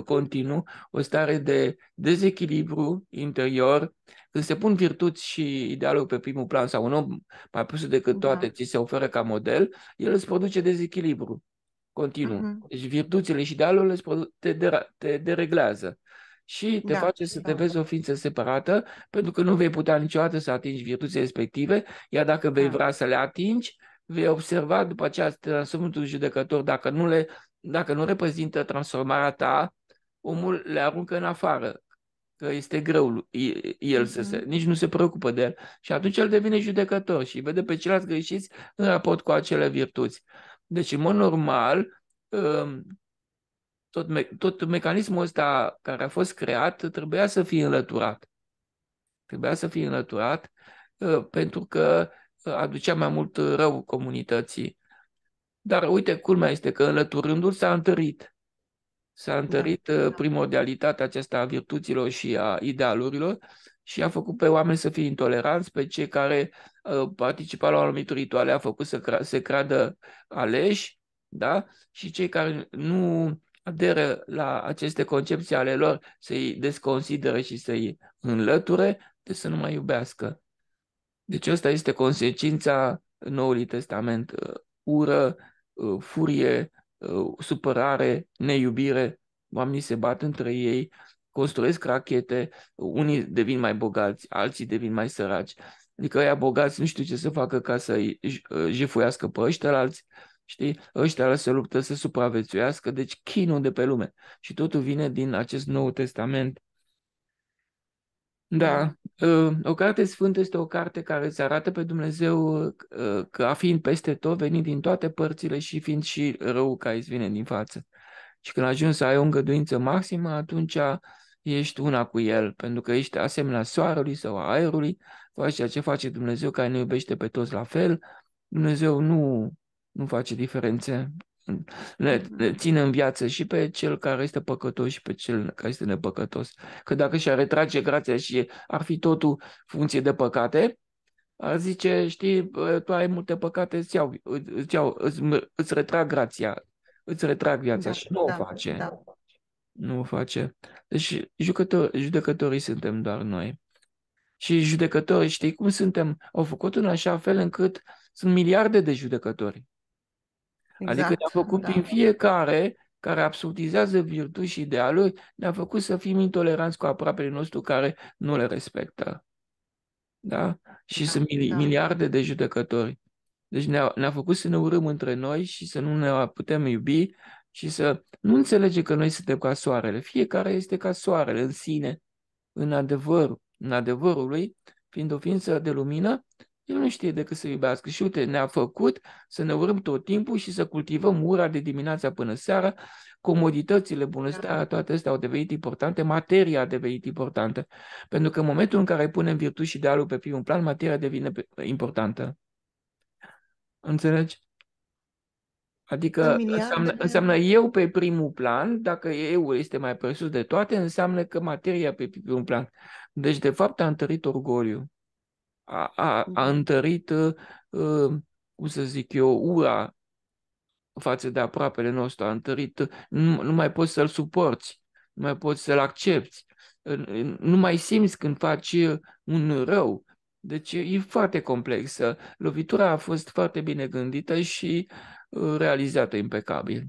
continuu o stare de dezechilibru interior, când se pun virtuți și idealul pe primul plan sau un om mai pus decât da. toate ți se oferă ca model, el îți produce dezechilibru continuu. Uh-huh. Deci virtuțile și idealurile te, de- te dereglează și te da, face să te da. vezi o ființă separată, pentru că nu vei putea niciodată să atingi virtuțile respective, iar dacă vei da. vrea să le atingi, vei observa după aceea transformându judecător, dacă nu, le, dacă nu reprezintă transformarea ta, omul le aruncă în afară, că este greu el să se, mhm. nici nu se preocupă de el. Și atunci el devine judecător și vede pe ceilalți greșiți în raport cu acele virtuți. Deci, în mod normal, um, tot, me- tot mecanismul ăsta care a fost creat trebuia să fie înlăturat. Trebuia să fie înlăturat uh, pentru că aducea mai mult uh, rău comunității. Dar uite, culmea este că înlăturându-l s-a întărit. S-a da, întărit uh, da. primordialitatea aceasta a virtuților și a idealurilor și a făcut pe oameni să fie intoleranți, pe cei care uh, participau la anumite rituale a făcut să se creadă aleși, da? Și cei care nu aderă la aceste concepții ale lor să-i desconsidere și să-i înlăture, de să nu mai iubească. Deci asta este consecința Noului Testament. Uh, ură, uh, furie, uh, supărare, neiubire, oamenii se bat între ei, construiesc rachete, unii devin mai bogați, alții devin mai săraci. Adică ăia bogați nu știu ce să facă ca să-i jefuiască pe ăștia alți, știi? Ăștia se luptă să supraviețuiască, deci chinul de pe lume. Și totul vine din acest Nou Testament da, ă, o carte sfântă este o carte care îți arată pe Dumnezeu ă, ca fiind peste tot, venind din toate părțile și fiind și rău ca îți vine din față. Și când ajungi să ai o îngăduință maximă, atunci ești una cu El, pentru că ești asemenea soarelui sau aerului, faci ceea ce face Dumnezeu care ne iubește pe toți la fel. Dumnezeu nu, nu face diferențe le, mm-hmm. le ține în viață și pe cel care este păcătos și pe cel care este nepăcătos. Că dacă și-ar retrage grația și ar fi totul funcție de păcate, ar zice, știi, tu ai multe păcate, îți, iau, îți, iau, îți, îți retrag grația, îți retrag viața da, și nu da, o face. Da. Nu o face. Deci jucător, judecătorii suntem doar noi. Și judecătorii, știi cum suntem, au făcut în așa fel încât sunt miliarde de judecători. Exact. Adică ne-a exact, făcut da. prin fiecare care absurdizează virtuți și idealuri, ne-a făcut să fim intoleranți cu aproapele nostru care nu le respectă. Da? Și da, sunt mili- da. miliarde de judecători. Deci ne-a, ne făcut să ne urâm între noi și să nu ne putem iubi și să nu înțelege că noi suntem ca soarele. Fiecare este ca soarele în sine, în adevăr, în adevărul lui, fiind o ființă de lumină el nu știe decât să iubească. Și uite, ne-a făcut să ne urâm tot timpul și să cultivăm ura de dimineața până seara, comoditățile, bunăstarea, toate astea au devenit importante, materia a devenit importantă. Pentru că în momentul în care îi punem virtuți și idealul pe primul plan, materia devine importantă. Înțelegi? Adică înseamnă, da. înseamnă eu pe primul plan, dacă eu este mai presus de toate, înseamnă că materia pe primul plan. Deci, de fapt, a întărit orgoliu a, a, a mhm. întărit, uh, cum să zic eu, ura față de aproapele nostru, a întărit, ă, nu, nu mai poți să-l suporți, nu mai poți să-l accepti, nu mai simți când faci un rău. Deci e foarte complexă. Lovitura a fost foarte bine gândită și realizată impecabil.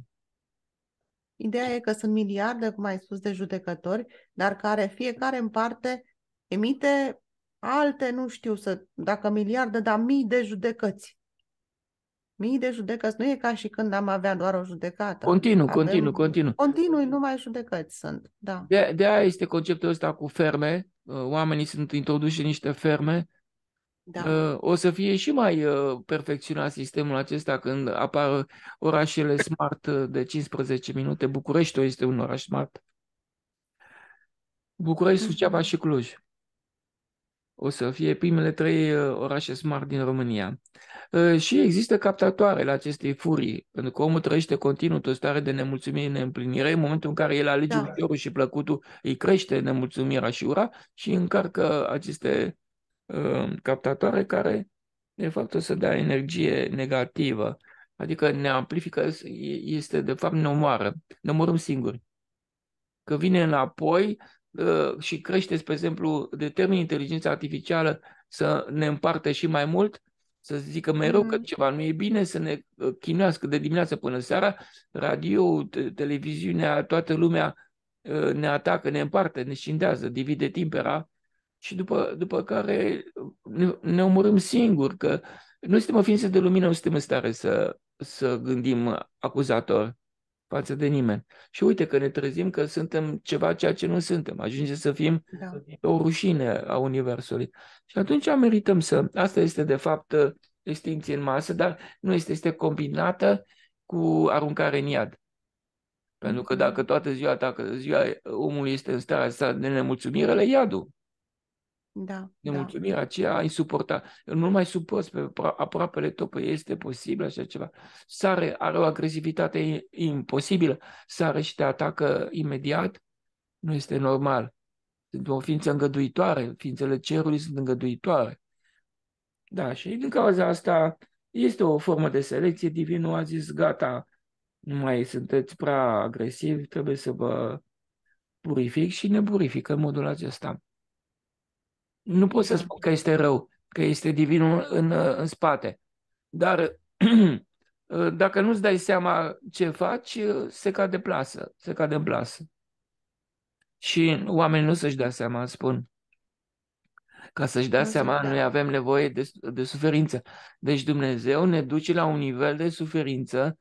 Ideea e că sunt miliarde, cum ai spus, de judecători, dar care fiecare în parte emite alte, nu știu să, dacă miliarde, dar mii de judecăți. Mii de judecăți. Nu e ca și când am avea doar o judecată. Continu, Avem... continu, continu. Continui, numai judecăți sunt, da. De, de aia este conceptul ăsta cu ferme. Uh, oamenii sunt introduși în niște ferme. Da. Uh, o să fie și mai uh, perfecționat sistemul acesta când apar orașele smart de 15 minute. București este un oraș smart. București, mhm. Suceava și Cluj o să fie primele trei uh, orașe smart din România. Uh, și există captatoare la acestei furii, pentru că omul trăiește continuu o stare de nemulțumire, neîmplinire, în momentul în care el alege da. ușorul și plăcutul, îi crește nemulțumirea și ura și încarcă aceste uh, captatoare care, de fapt, o să dea energie negativă. Adică ne amplifică, este, de fapt, ne omoară. Ne omorâm singuri. Că vine înapoi Ă, și crește, spre exemplu, determin inteligența artificială să ne împartă și mai mult, să zică mereu mm. că mm-hmm. ceva nu e bine, să ne ă, chinuiască de dimineață până seara, radio, televiziunea, toată lumea ă, ne atacă, ne împarte, ne scindează, divide timpera și după, după care ne, ne omorâm singuri, că nu suntem o ființă de lumină, nu suntem în stare să, să gândim acuzator față de nimeni. Și uite că ne trezim că suntem ceva ceea ce nu suntem. Ajunge să fim da. o rușine a Universului. Și atunci merităm să... Asta este, de fapt, extinție în masă, dar nu este, este combinată cu aruncare în iad. Pentru că mhm. dacă toată ziua, dacă ziua omului este în starea asta de nemulțumire, le iadul. Da, Nemulțumirea da. aceea insuportabilă. Nu mai suporți pe aproapele tău, păi este posibil așa ceva. Sare, are o agresivitate imposibilă, sare și te atacă imediat, nu este normal. Sunt o ființă îngăduitoare, ființele cerului sunt îngăduitoare. Da, și din cauza asta este o formă de selecție. Divinul a zis, gata, nu mai sunteți prea agresivi, trebuie să vă purific și ne purificăm în modul acesta. Nu pot să da. spun că este rău, că este divinul în, în spate. Dar [clears throat] dacă nu-ți dai seama ce faci, se cade plasă, se cade plasă. Și oamenii nu să-și dea seama, spun. Ca să-și dea nu seama, noi avem nevoie de, de suferință. Deci Dumnezeu ne duce la un nivel de suferință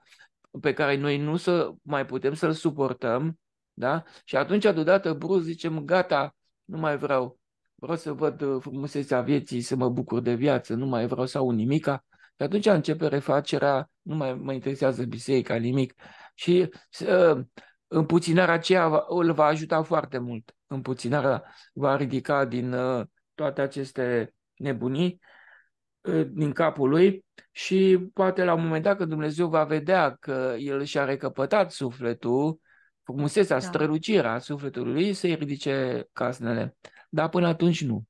pe care noi nu să mai putem să-l suportăm, da? Și atunci, deodată, brusc, zicem, gata, nu mai vreau vreau să văd uh, frumusețea vieții, să mă bucur de viață, nu mai vreau să au nimica, și atunci începe refacerea, nu mai mă interesează biserica, nimic. Și uh, împuținarea aceea îl va ajuta foarte mult. Împuținarea va ridica din uh, toate aceste nebunii din capul lui și poate la un moment dat când Dumnezeu va vedea că el și-a recăpătat sufletul, frumusețea, da. strălucirea sufletului lui, să-i ridice casnele dar până atunci nu.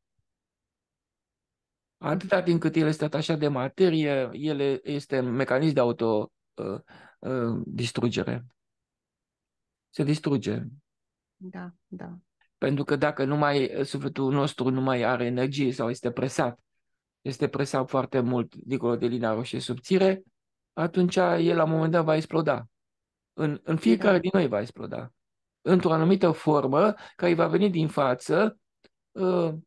Atâta timp cât el este atașat de materie, el este un mecanism de autodistrugere. Ă, ă, Se distruge. Da, da. Pentru că dacă nu mai sufletul nostru nu mai are energie sau este presat, este presat foarte mult dincolo de linia roșie subțire, atunci el la un moment dat va exploda. În, în fiecare da. din noi va exploda. Într-o anumită formă care îi va veni din față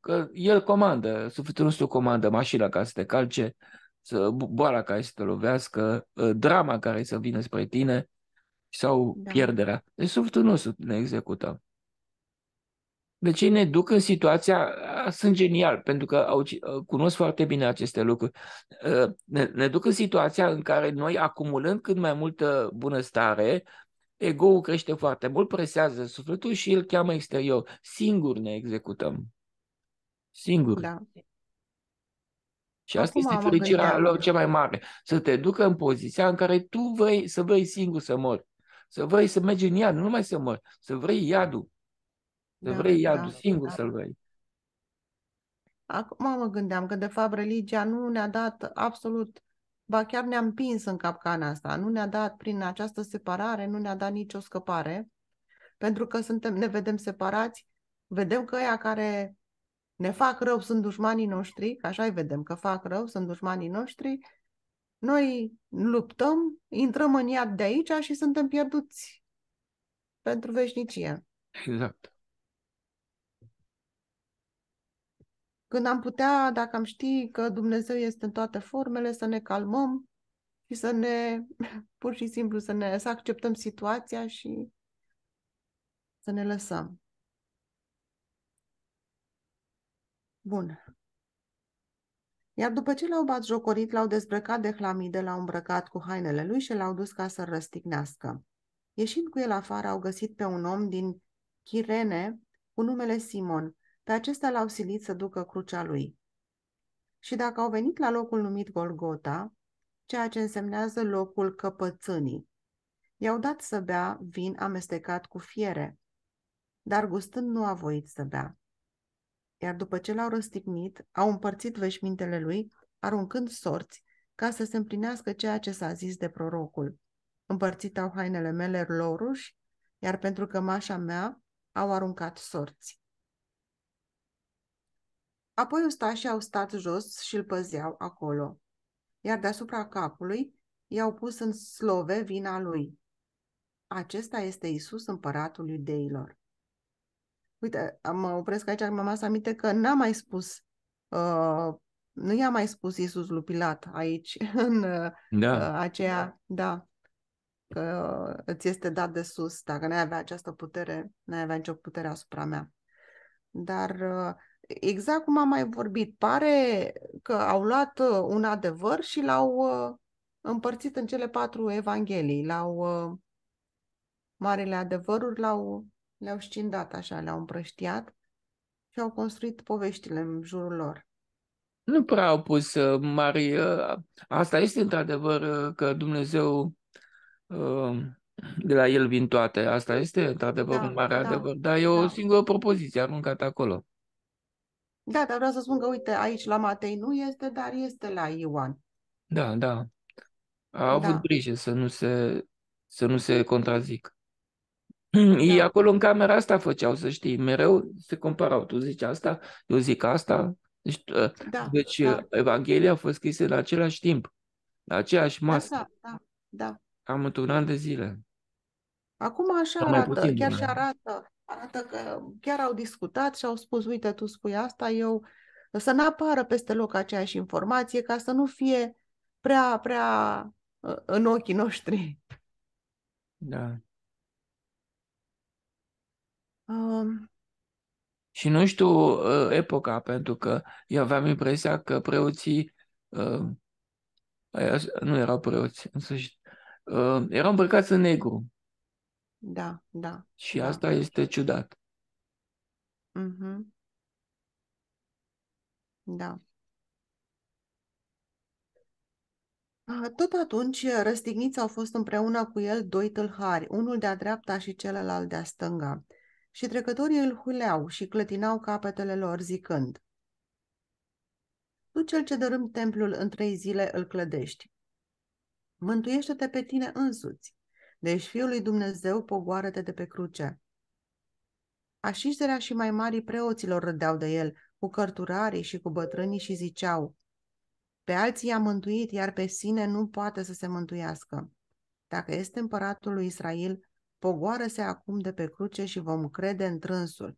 că el comandă, sufletul nostru comandă mașina ca să te calce, să, boala care să te lovească, ă, drama care să vină spre tine sau da. pierderea. Deci sufletul nostru ne execută. Deci ei ne duc în situația, sunt genial, pentru că au, ă, cunosc foarte bine aceste lucruri, ă, ne, ne duc în situația în care noi acumulând cât mai multă bunăstare, ego-ul crește foarte mult, presează sufletul și îl cheamă exterior. Singur ne executăm singuri. Da. Și asta Acum este fericirea gândit. lor cea mai mare. Să te ducă în poziția în care tu vrei să vrei singur să mori. Să vrei să mergi în iad, nu numai să mori. Să vrei iadul. Să da, vrei iadul da, singur da. să-l vrei. Acum mă gândeam că, de fapt, religia nu ne-a dat absolut, ba chiar ne-a împins în capcana asta, nu ne-a dat prin această separare, nu ne-a dat nicio scăpare, pentru că suntem, ne vedem separați, vedem că ea care ne fac rău, sunt dușmanii noștri, că așa îi vedem că fac rău, sunt dușmanii noștri, noi luptăm, intrăm în iad de aici și suntem pierduți pentru veșnicie. Exact. Când am putea, dacă am ști că Dumnezeu este în toate formele, să ne calmăm și să ne, [laughs] pur și simplu, să ne să acceptăm situația și să ne lăsăm. Bun. Iar după ce l-au bat jocorit, l-au dezbrăcat de hlamide, l-au îmbrăcat cu hainele lui și l-au dus ca să-l răstignească. Ieșind cu el afară, au găsit pe un om din Chirene cu numele Simon. Pe acesta l-au silit să ducă crucea lui. Și dacă au venit la locul numit Golgota, ceea ce însemnează locul căpățânii, i-au dat să bea vin amestecat cu fiere, dar gustând nu a voit să bea iar după ce l-au răstignit, au împărțit veșmintele lui, aruncând sorți, ca să se împlinească ceea ce s-a zis de prorocul. Împărțit au hainele mele loruși, iar pentru cămașa mea au aruncat sorți. Apoi ustașii au stat jos și îl păzeau acolo, iar deasupra capului i-au pus în slove vina lui. Acesta este Isus, împăratul iudeilor uite, am opresc aici, mi-am să aminte că n-am mai spus uh, nu i-a mai spus Iisus lupilat aici, [laughs] în uh, da. Uh, aceea, da, că îți este dat de sus, dacă n-ai avea această putere, n-ai avea nicio putere asupra mea. Dar uh, exact cum am mai vorbit, pare că au luat un adevăr și l-au împărțit în cele patru evanghelii, l-au marele adevăruri l-au le-au scindat așa, le-au împrăștiat și au construit poveștile în jurul lor. Nu prea au pus uh, mari... Uh, asta este într-adevăr uh, că Dumnezeu de la el vin toate. Asta este într-adevăr da, un mare da, adevăr, dar e o da. singură propoziție aruncată acolo. Da, dar vreau să spun că, uite, aici la Matei nu este, dar este la Ioan. Da, da. A da. avut da. grijă să nu se, să nu se contrazic. [clears throat] Ei da. acolo în camera asta făceau, să știi, mereu se comparau. Tu zici asta, eu zic asta. Deci, ă, da, deci da. Ă, Evanghelia a fost scrisă la același timp, la aceeași da, masă. Da, da, da. Cam într-un an de zile. Acum așa Dar arată, puțin, chiar și arată. Arată că chiar au discutat și au spus, uite, tu spui asta, eu... Să nu apară peste loc aceeași informație ca să nu fie prea, prea ă, în ochii noștri. Da. Um... Și nu știu uh, epoca, pentru că eu aveam impresia că preoții, uh, aia, nu erau preoți, în sfârșit, uh, erau îmbrăcați în negru. Da, da. Și da. asta este ciudat. Mm-hmm. Da. Tot atunci, răstigniți au fost împreună cu el doi tâlhari, unul de-a dreapta și celălalt de-a stânga și trecătorii îl huleau și clătinau capetele lor zicând Tu cel ce dărâm templul în trei zile îl clădești. Mântuiește-te pe tine însuți, deci Fiul lui Dumnezeu pogoară-te de pe cruce. Așișterea și mai mari preoților râdeau de el, cu cărturarii și cu bătrânii și ziceau Pe alții i-a mântuit, iar pe sine nu poate să se mântuiască. Dacă este împăratul lui Israel, Pogoară-se acum de pe cruce și vom crede în trânsul.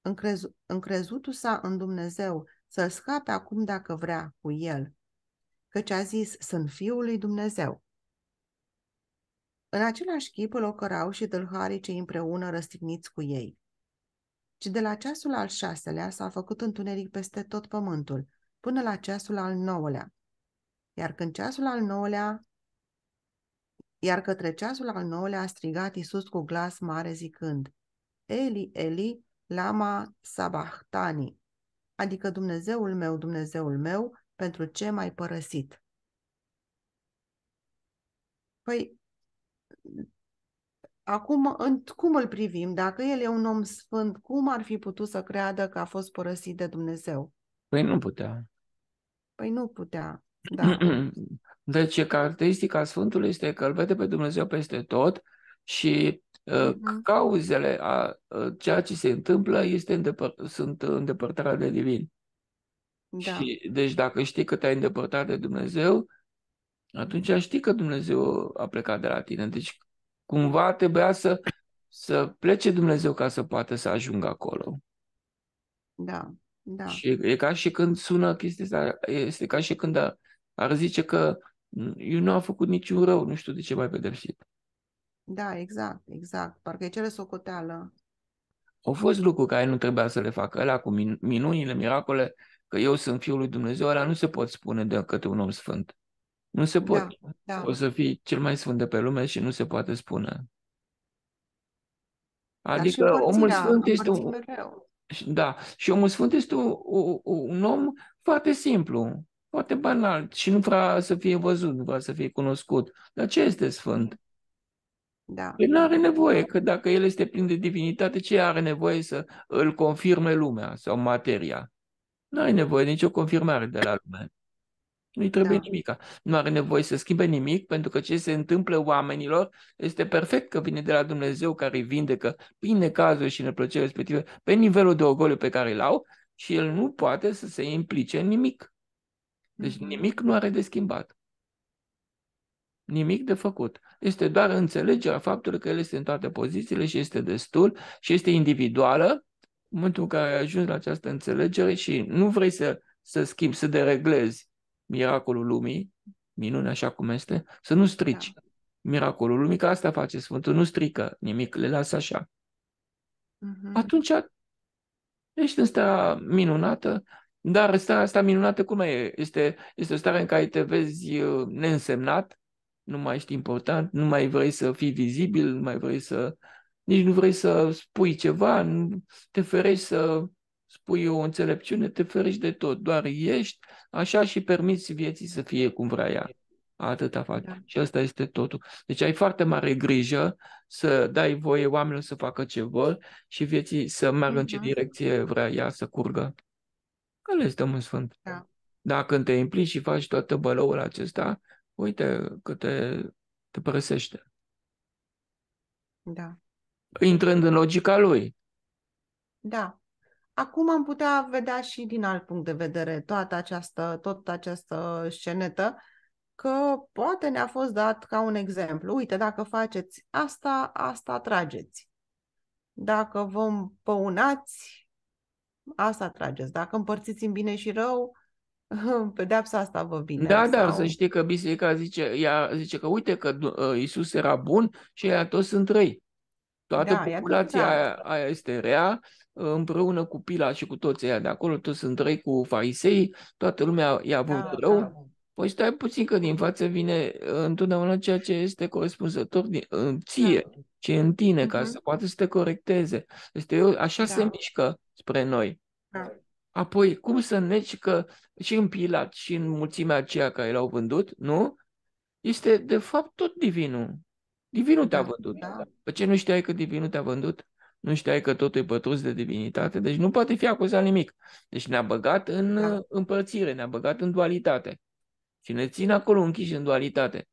Încrezu- încrezutul sa în Dumnezeu să-l scape acum dacă vrea cu el, căci a zis, sunt Fiul lui Dumnezeu. În același chip îl ocărau și dâlharii cei împreună răstigniți cu ei. Și de la ceasul al șaselea s-a făcut întuneric peste tot pământul, până la ceasul al nouălea. Iar când ceasul al nouălea iar către ceasul al nouălea a strigat Iisus cu glas mare zicând, Eli, Eli, lama sabachtani, adică Dumnezeul meu, Dumnezeul meu, pentru ce m-ai părăsit? Păi, acum, în, cum îl privim? Dacă el e un om sfânt, cum ar fi putut să creadă că a fost părăsit de Dumnezeu? Păi nu putea. Păi nu putea, [clears throat] da. Deci, caracteristica Sfântului este că îl vede pe Dumnezeu peste tot și uh, cauzele a uh, ceea ce se întâmplă este îndepăr- sunt îndepărtarea de divin. Da. Și, deci dacă știi că te-ai îndepărtat de Dumnezeu, atunci știi că Dumnezeu a plecat de la tine. Deci cumva trebuia să, să plece Dumnezeu ca să poată să ajungă acolo. Da, da. Și e ca și când sună chestia asta, este ca și când ar zice că eu nu am făcut niciun rău, nu știu de ce mai pedepsit. Da, exact, exact. Parcă e cele socoteală. Au fost lucruri care nu trebuia să le facă. Ăla cu minunile, miracole, că eu sunt Fiul lui Dumnezeu, ăla nu se pot spune de către un om sfânt. Nu se da, pot. Da, da. O să fii cel mai sfânt de pe lume și nu se poate spune. Adică da, omul sfânt este un... Da, și omul sfânt este un, un, un om foarte simplu. Foarte banal și nu vrea să fie văzut, nu vrea să fie cunoscut. Dar ce este sfânt? Da. El păi nu are nevoie, că dacă el este plin de divinitate, ce are nevoie să îl confirme lumea sau materia? Nu are nevoie de nicio confirmare de la lume. Nu-i trebuie da. nimic. Nu are nevoie să schimbe nimic, pentru că ce se întâmplă oamenilor este perfect că vine de la Dumnezeu care îi vindecă prin necazuri și neplăceri respective pe nivelul de ogoliu pe care îl au și el nu poate să se implice în nimic. Deci mm-hmm. nimic nu are de schimbat. Nimic de făcut. Este doar înțelegerea faptului că el este în toate pozițiile și este destul și este individuală. În momentul în care ai ajuns la această înțelegere și nu vrei să, să schimbi, să dereglezi miracolul lumii, minune așa cum este, să nu strici da. miracolul lumii, că asta face Sfântul, nu strică nimic, le lasă așa. Uh-huh. Atunci ești în starea minunată dar starea asta minunată cum e? Este, este o stare în care te vezi uh, neînsemnat, nu mai ești important, nu mai vrei să fii vizibil, nu mai vrei să... Nici nu vrei să spui ceva, nu, te ferești să spui o înțelepciune, te ferești de tot, doar ești așa și permiți vieții să fie cum vrea ea. Atâta faci. Da. Și asta este totul. Deci ai foarte mare grijă să dai voie oamenilor să facă ce vor și vieții să meargă da. în ce da. direcție vrea ea să curgă. Care este un sfânt? Da. Dacă te implici și faci toată băloul acesta, uite că te, te părăsește. Da. Intrând în logica lui. Da. Acum am putea vedea și din alt punct de vedere toată această, tot această scenetă, că poate ne-a fost dat ca un exemplu. Uite, dacă faceți asta, asta trageți. Dacă vă împăunați, Asta trageți. Dacă împărțiți în bine și rău, [laughs] pedeapsa asta vă vine. Da, da sau... da, să știi că biserica zice, ea zice că uite că ă, Isus era bun și ea toți sunt răi. Toată da, populația da. aia, aia este rea, ă, împreună cu Pila și cu toți ea de acolo, toți sunt răi cu farisei, toată lumea i-a avut da, rău. Da. da. Păi stai puțin că din față vine uh, întotdeauna ceea ce este corespunzător din, în uh, ție, da. ce în tine, uh-huh. ca mhm. să poată să te corecteze. Este eu, uh, așa da. se mișcă spre noi. Da. Apoi, cum să neci că și în Pilat și în mulțimea aceea care l-au vândut, nu? Este, de fapt, tot divinul. Divinul te-a da. vândut. Da. Pe ce nu știai că divinul te-a vândut? Nu știai că totul e pătrus de divinitate? Deci nu poate fi acuzat nimic. Deci ne-a băgat în da. împărțire, ne-a băgat în dualitate și ne țin acolo închiși în dualitate.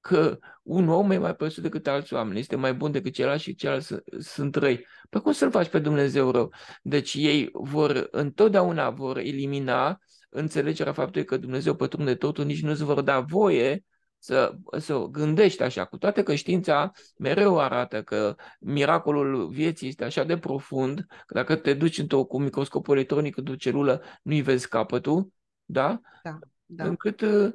Că un om e mai presus decât alți oameni, este mai bun decât celălalt și celălalt sunt răi. Păi cum să-l faci pe Dumnezeu rău? Deci ei vor, întotdeauna vor elimina înțelegerea faptului că Dumnezeu pătrunde totul, nici nu-ți vor da voie să, să gândești așa, cu toate că știința mereu arată că miracolul vieții este așa de profund, că dacă te duci într-o cu microscopul electronic într-o celulă, nu-i vezi capătul, da? da. Da. Încât uh,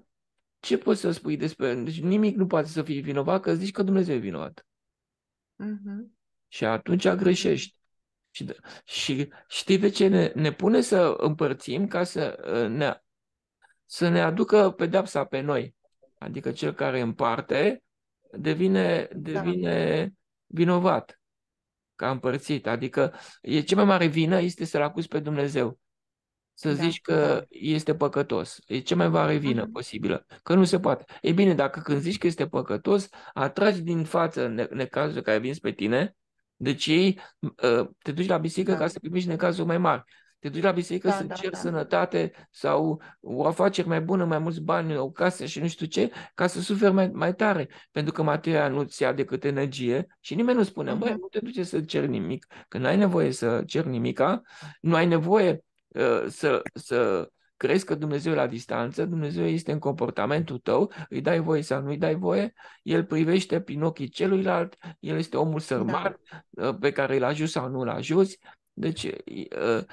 ce poți să spui despre... Deci nimic nu poate să fie vinovat că zici că Dumnezeu e vinovat. Uh-huh. Și atunci greșești. Și, și știi de ce ne, ne pune să împărțim ca să uh, ne, să ne aducă pedepsa pe noi. Adică cel care împarte devine, devine da. vinovat că a împărțit. Adică e cea mai mare vină este să-L acuzi pe Dumnezeu să da. zici că este păcătos. E cea mai mare vină uh-huh. Mm-hmm. posibilă, că nu se poate. E bine, dacă când zici că este păcătos, atragi din față ne- necazurile care vin spre tine, deci ei, ă, te duci la biserică da. ca să primești necazuri mai mari. Te duci la biserică da, să da, ceri da. sănătate sau o afacere mai bună, mai mulți bani, o casă și nu știu ce, ca să suferi mai, mai tare. Pentru că materia nu-ți ia decât energie și nimeni nu spune, uh băi, mm-hmm. nu te duce să ceri nimic, că n-ai nevoie să ceri nimica, nu ai nevoie Ă, să, să crezi că Dumnezeu la distanță, Dumnezeu este în comportamentul tău, îi dai voie sau nu-i dai voie, el privește prin ochii celuilalt, el este omul da. sărman da. pe care îl ajuți sau nu îl ajuți, deci, ă,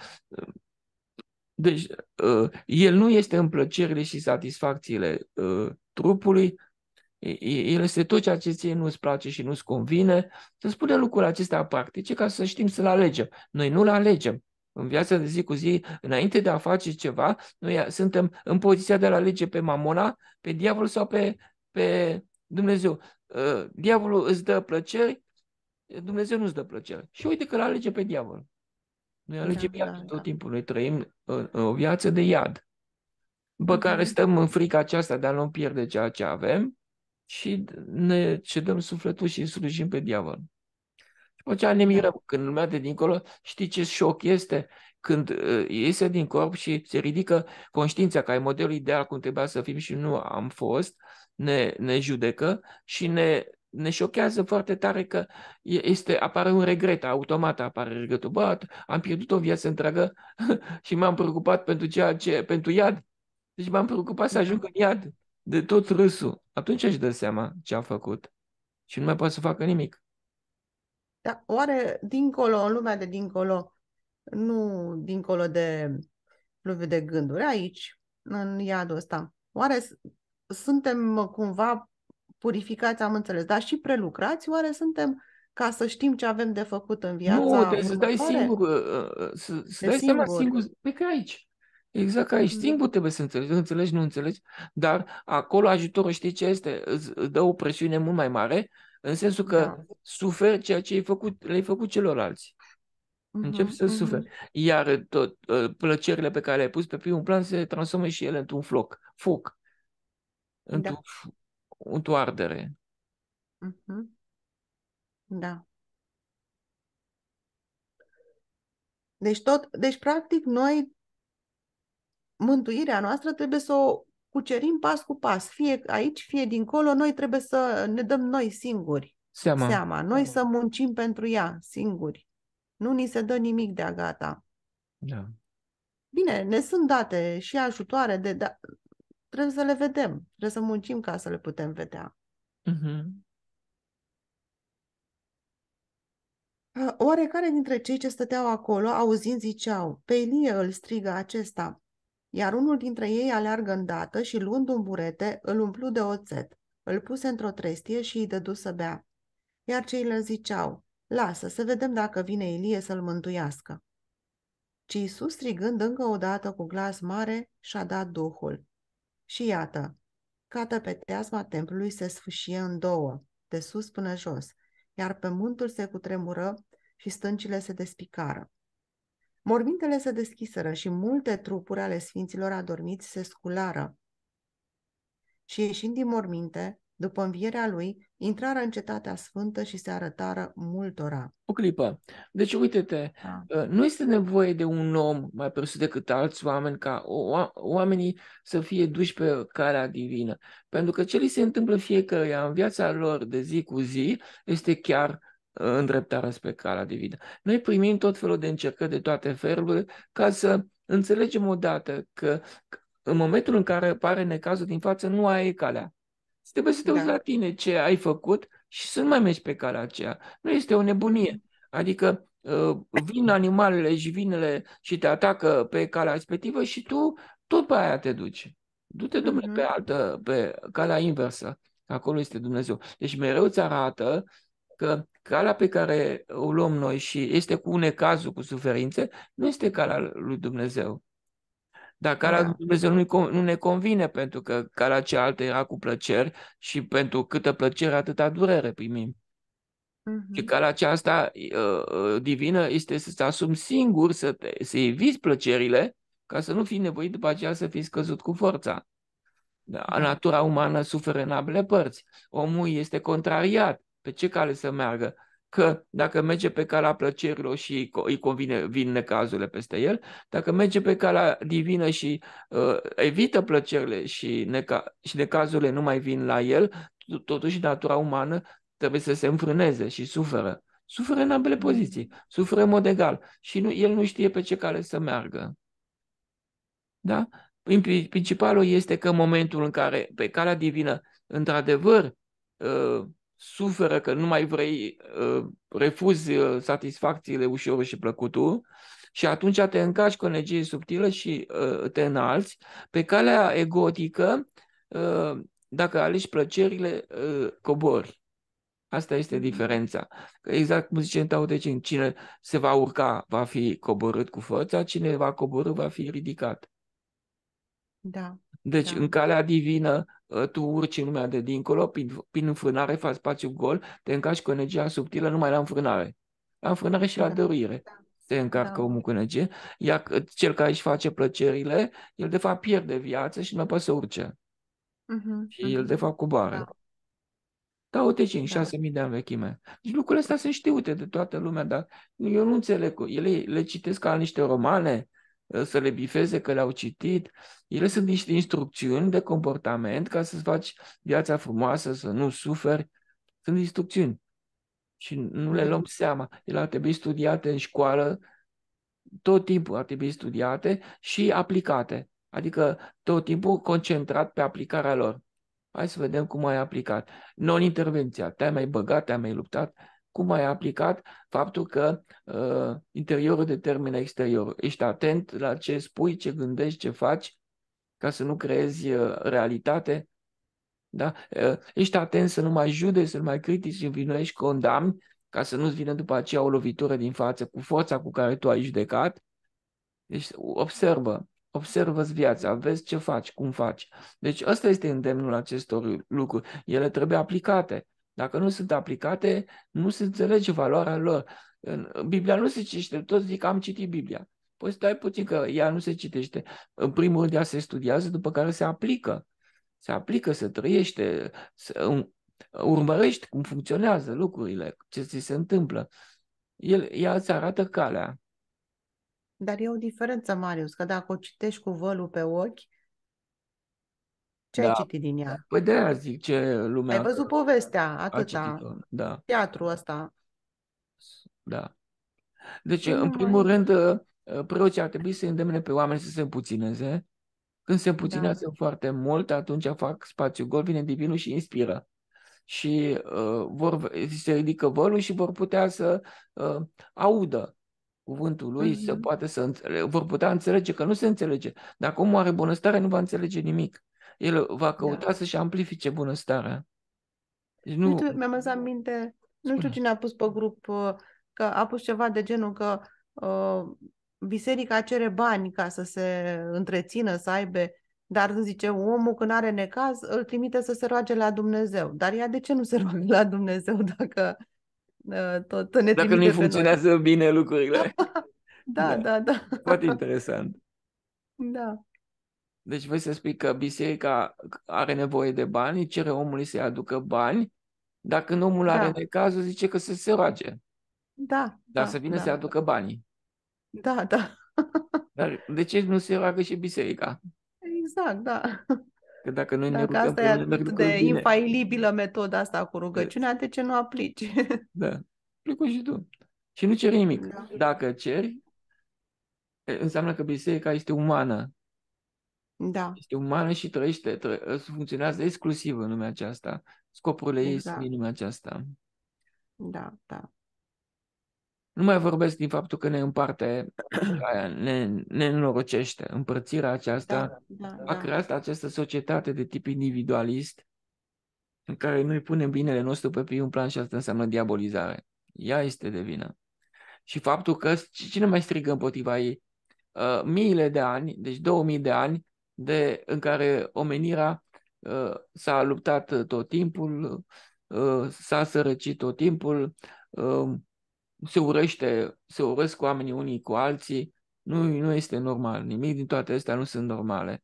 deci el nu este în plăcerile și satisfacțiile trupului, el este tot ceea ce ție nu-ți place și nu-ți convine. Să spunem lucrurile acestea practice ca să știm să-l alegem. Noi nu-l alegem în viața de zi cu zi, înainte de a face ceva, noi suntem în poziția de a alege pe mamona, pe diavol sau pe, pe Dumnezeu. Ă, diavolul îți dă plăceri, Dumnezeu nu îți dă plăceri. Și uite că îl alege pe diavol. Noi alegem da, iad da, da. timpul. Noi trăim în, ă, o viață de iad, pe mhm. care stăm în frica aceasta de a nu pierde ceea ce avem și ne cedăm sufletul și slujim pe diavol. Făcea ne mirăm când lumea de dincolo, știi ce șoc este când uh, iese din corp și se ridică conștiința că ai modelul ideal cum trebuia să fim și nu am fost, ne, ne judecă și ne, ne șochează foarte tare că este, apare un regret, automat apare regretul. Bă, am pierdut o viață întreagă [laughs] și m-am preocupat pentru ceea ce, pentru iad. Deci m-am preocupat să da. ajung în iad de tot râsul. Atunci își dă seama ce a făcut și nu mai poate să facă nimic. Dar oare dincolo, în lumea de dincolo, nu dincolo de fluviu de gânduri, aici, în iadul ăsta, oare suntem cumva purificați, am înțeles, dar și prelucrați, oare suntem ca să știm ce avem de făcut în viața Nu, trebuie să dai singur, să, uh, uh, să dai singur. seama singur, pe păi că aici, exact aici, mm-hmm. singur trebuie să înțelegi, înțelegi, nu înțelegi, dar acolo ajutorul știi ce este, îți dă o presiune mult mai mare în sensul că da. suferi ceea ce ai făcut, le-ai făcut celorlalți. Mm-hmm. Încep să mm-hmm. suferi. Iar tot, ă, plăcerile pe care le-ai pus pe primul plan se transformă și ele într-un floc, foc, da. într-o, da. într-o ardere. Mm-hmm. Da. Deci, tot, deci, practic, noi, mântuirea noastră trebuie să o cucerim pas cu pas, fie aici, fie dincolo, noi trebuie să ne dăm noi singuri seama, seama. noi să muncim pentru ea singuri. Nu ni se dă nimic de-a gata. Da. Bine, ne sunt date și ajutoare, de, dar trebuie să le vedem, trebuie să muncim ca să le putem vedea. Uh-huh. Mm-hmm. Oarecare dintre cei ce stăteau acolo, auzind, ziceau, pe Elie îl strigă acesta, iar unul dintre ei aleargă îndată și, luând un burete, îl umplu de oțet, îl puse într-o trestie și îi dădu să bea. Iar ceilalți ziceau, lasă să vedem dacă vine Ilie să-l mântuiască. Ci Iisus, strigând încă o dată cu glas mare, și-a dat Duhul. Și iată, cată pe teasma templului se sfâșie în două, de sus până jos, iar pe muntul se cutremură și stâncile se despicară. Mormintele se deschiseră și multe trupuri ale sfinților adormiți se sculară. Și ieșind din morminte, după învierea lui, intrară în cetatea sfântă și se arătară multora. O clipă. Deci, uite-te, da. Ă, nu este nevoie de un om mai presus decât alți oameni ca o, oamenii să fie duși pe calea divină. Pentru că ce li se întâmplă fiecăruia în viața lor de zi cu zi este chiar îndreptarea spre calea divină. Noi primim tot felul de încercări de toate felurile ca să înțelegem odată că în momentul în care apare necazul din față, nu ai e calea. Trebuie să te uiți da. la tine ce ai făcut și să nu mai mergi pe calea aceea. Nu este o nebunie. Adică uh, vin animalele și vinele și te atacă pe calea respectivă și tu tot pe aia te duci. Du-te, domnule, mm-hmm. pe altă, pe calea inversă. Acolo este Dumnezeu. Deci mereu îți arată că calea pe care o luăm noi și este cu necazul, cu suferințe, nu este calea lui Dumnezeu. Dar calea da. lui Dumnezeu nu, nu ne convine, pentru că calea cealaltă era cu plăceri și pentru câtă plăcere, atâta durere primim. Uh-huh. Și mm-hmm. calea aceasta uh, divină este să te asumi singur, să, te, să eviți plăcerile, ca să nu fii nevoit după aceea să fii scăzut cu forța. Da, da. natura umană suferă în ambele părți. Omul este contrariat. Pe ce cale să meargă? Că dacă merge pe calea plăcerilor și îi convine, vin necazurile peste el, dacă merge pe calea divină și uh, evită plăcerile și, neca- și necazurile nu mai vin la el, totuși natura umană trebuie să se înfrâneze și suferă. Suferă în ambele poziții, suferă în mod egal și nu, el nu știe pe ce cale să meargă. Da? Principalul este că în momentul în care pe calea divină, într-adevăr, uh, suferă că nu mai vrei, uh, refuzi uh, satisfacțiile ușor și plăcutul și atunci te încași cu energie subtilă și uh, te înalți. Pe calea egotică, dacă alegi plăcerile, cobori. Asta este mm-hmm. diferența. Că exact cum zice în Tautecin, cine se va urca va fi coborât cu forța, cine va coborâ va fi ridicat. Da. Deci da. în calea divină Ă, tu urci în lumea de dincolo, prin, prin înfrânare faci spațiu gol, te încarci cu energia subtilă numai la înfrânare. La înfrânare și la da. dăruire da. te încarcă da. omul cu energie, iar cel care își face plăcerile, el de fapt pierde viață și nu poate să urce. Uh-huh. Și mhm. el de fapt coboară. Da. Da, uite, 5, da. mii de ani vechime. Deci lucrurile astea sunt știute de toată lumea, dar eu nu înțeleg. Ele le citesc ca niște romane, Ă, să le bifeze că le-au citit. Ele sunt niște instrucțiuni de comportament ca să-ți faci viața frumoasă, să nu suferi. Sunt instrucțiuni și nu le luăm seama. Ele ar trebui studiate în școală, tot timpul ar trebui studiate și aplicate. Adică tot timpul concentrat pe aplicarea lor. Hai să vedem cum ai aplicat. Non-intervenția. Te-ai mai băgat, te-ai mai luptat cum ai aplicat faptul că uh, interiorul determină exteriorul. Ești atent la ce spui, ce gândești, ce faci, ca să nu creezi uh, realitate. Da? Uh, ești atent să nu mai judeci, să nu mai critici, învinuiești, condamni, ca să nu-ți vină după aceea o lovitură din față cu forța cu care tu ai judecat. Deci observă, observă-ți viața, vezi ce faci, cum faci. Deci ăsta este îndemnul acestor lucruri. Ele trebuie aplicate. Dacă nu sunt aplicate, nu se înțelege valoarea lor. Biblia nu se citește, toți zic am citit Biblia. Păi stai puțin că ea nu se citește. În primul rând ea se studiază, după care se aplică. Se aplică, se trăiește, se urmărești cum funcționează lucrurile, ce ți se întâmplă. El, ea îți arată calea. Dar e o diferență, Marius, că dacă o citești cu vălul pe ochi, ce da. ai citit din ea? Păi de aia zic ce lumea... Ai văzut povestea, atâta. Da. Teatru ăsta. Da. Deci, Ce păi în primul mai... rând, ă, preoții ar trebui să îndemne pe oameni să se împuțineze. Când se da. împuținează da. foarte mult, atunci fac spațiu gol, vine divinul și inspiră. Și uh, vor, se ridică vălul și vor putea să uh, audă cuvântul lui, mm-hmm. să mhm. poate să înțelege, vor putea înțelege că nu se înțelege. Dacă omul are bunăstare, nu va înțelege nimic el va da. căuta da. să-și amplifice bunăstarea. Deci nu... mi-am adus aminte, nu știu cine a pus pe grup, uh, că a pus ceva de genul că uh, biserica cere bani ca să se întrețină, să aibă, dar zice, omul când are necaz, îl trimite să se roage la Dumnezeu. Dar ea de ce nu se [laughs] roage la Dumnezeu dacă uh, tot ne Dacă nu funcționează noi? bine lucrurile. [laughs] da, da, da. da. Foarte interesant. Da. Deci vrei să spui că biserica are nevoie de bani, cere omului să-i aducă bani, dar când omul da. are necazul, zice că să se roage. Da. Dar da, să vină da, să aducă banii. Da, da. Dar de ce nu se roagă și biserica? Exact, da. Că dacă noi dacă ne rugăm... asta e atât de bine. infailibilă metoda asta cu rugăciunea, deci. de ce nu aplici? Da. Plicul și tu. Și nu ceri nimic. Da. Dacă ceri, înseamnă că biserica este umană. Da. Este umană și trăiește, tră, ă, funcționează exclusiv în lumea aceasta. Scopurile exact. ei sunt exact. în lumea aceasta. Da, da. Nu mai vorbesc din faptul că ne împarte, [clears throat] ne, ne înorocește. Împărțirea aceasta da, da, a da. creat această societate de tip individualist în care noi punem binele nostru pe primul plan și asta înseamnă diabolizare. Ea este de vină. Și faptul că cine mai strigă împotriva ei? Uh, miile de ani, deci 2000 de ani, de, în care omenirea uh, s-a luptat uh, tot timpul, uh, s-a sărăcit tot timpul, uh, se urăște, se urăsc oamenii unii cu alții, nu, nu este normal, nimic din toate astea nu sunt normale.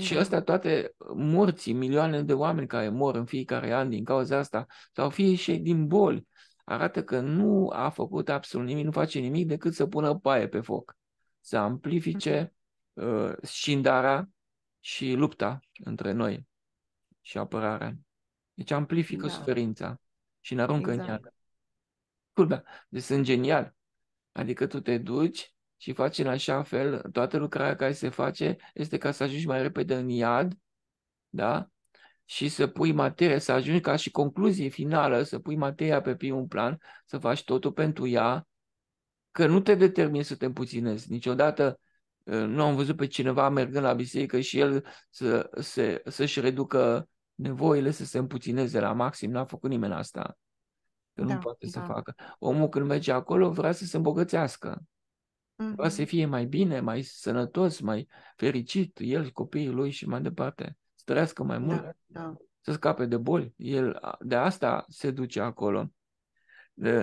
Și mhm. astea toate morții, milioane de oameni care mor în fiecare an din cauza asta, sau fie și din boli, arată că nu a făcut absolut nimic, nu face nimic decât să pună paie pe foc, să amplifice mhm uh, scindarea și lupta între noi și apărarea. Deci amplifică da. suferința și ne aruncă exact. în ea. Culmea, deci sunt genial. Adică tu te duci și faci în așa fel, toată lucrarea care se face este ca să ajungi mai repede în iad, da? Și să pui materie, să ajungi ca și concluzie finală, să pui materia pe primul plan, să faci totul pentru ea, că nu te determini să te împuținezi. Niciodată nu am văzut pe cineva mergând la biserică și el să, să, să-și reducă nevoile, să se împuțineze la maxim. N-a făcut nimeni asta. Că da, nu poate da. să facă. Omul când merge acolo vrea să se îmbogățească. Mm-hmm. Vrea să fie mai bine, mai sănătos, mai fericit, el, copiii lui și mai departe. Să trăiască mai da, mult, da, da. să scape de boli. El de asta se duce acolo.